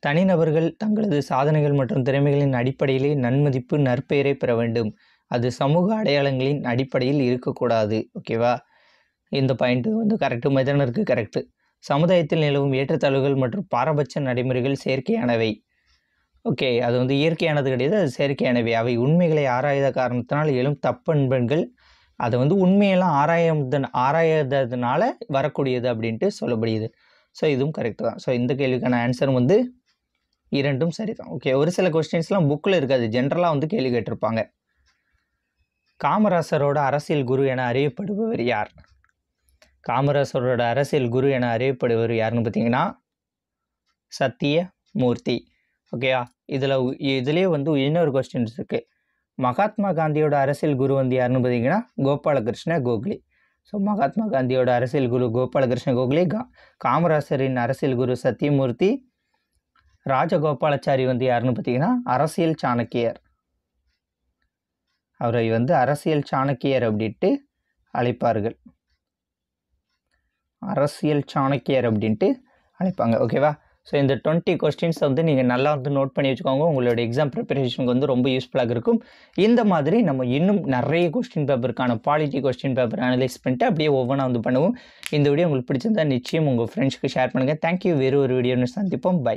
[SPEAKER 1] தனிநபர்கள் தங்களது சாதனைகள் மற்றும் திறமைகளின் அடிப்படையிலே நன்மதிப்பு நற்பெயரை பெற வேண்டும் அது சமூக அடையாளங்களின் அடிப்படையில் இருக்கக்கூடாது ஓகேவா இந்த பாயிண்ட்டு வந்து கரெக்டு மெதனருக்கு கரெக்டு சமுதாயத்தில் நிலவும் ஏற்றத்தாழ்வுகள் மற்றும் பாரபட்ச நடைமுறைகள் செயற்கையானவை ஓகே அது வந்து இயற்கையானது கிடையாது அது செயற்கையானவை அவை உண்மைகளை ஆராயாத காரணத்தினால் எழும் தப்பண்பன்கள் அதை வந்து உண்மையெல்லாம் ஆராயதன் ஆராயாததுனால வரக்கூடியது அப்படின்ட்டு சொல்லப்படுகிறது ஸோ இதுவும் கரெக்டு தான் ஸோ இந்த கேள்விக்கான ஆன்சரும் வந்து இரண்டும் சரி தான் ஓகே ஒரு சில கொஸ்டின்ஸ்லாம் புக்கில் இருக்காது ஜென்ரலாக வந்து கேள்வி கேட்டிருப்பாங்க காமராசரோட அரசியல் குரு என அறியப்படுபவர் யார் காமராசரோட அரசியல் குரு என அறியப்படுவர் யாருன்னு பார்த்தீங்கன்னா சத்தியமூர்த்தி ஓகேயா இதில் இதுலேயே வந்து இன்னொரு கொஸ்டின்ஸ் இருக்குது மகாத்மா காந்தியோட அரசியல் குரு வந்து யாருன்னு பார்த்தீங்கன்னா கோபாலகிருஷ்ண கோக்லி ஸோ மகாத்மா காந்தியோட அரசியல் குரு கோபாலகிருஷ்ண கோக்லி கா காமராசரின் அரசியல் குரு சத்தியமூர்த்தி ராஜகோபாலாச்சாரி வந்து யாருன்னு பார்த்தீங்கன்னா அரசியல் சாணக்கியர் அவரை வந்து அரசியல் சாணக்கியர் அப்படின்ட்டு அழைப்பார்கள் அரசியல் சாணக்கியர் அப்படின்ட்டு அழைப்பாங்க ஓகேவா ஸோ இந்த டுவெண்ட்டி கொஸ்டின்ஸை வந்து நீங்கள் நல்லா வந்து நோட் பண்ணி வச்சுக்கோங்க உங்களோட எக்ஸாம் ப்ரிப்பரேஷனுக்கு வந்து ரொம்ப யூஸ்ஃபுல்லாக இருக்கும் இந்த மாதிரி நம்ம இன்னும் நிறைய கொஸ்டின் பேப்பருக்கான பாலிட்டி கொஸ்டின் பேப்பர் அனலைஸ் பண்ணிட்டு அப்படியே ஒவ்வொன்றா வந்து பண்ணுவோம் இந்த வீடியோ உங்களுக்கு பிடிச்சிருந்தா நிச்சயம் உங்கள் ஃப்ரெண்ட்ஸ்க்கு ஷேர் பண்ணுங்கள் தேங்க்யூ வேறு ஒரு வீடியோன்னு சந்திப்போம் பை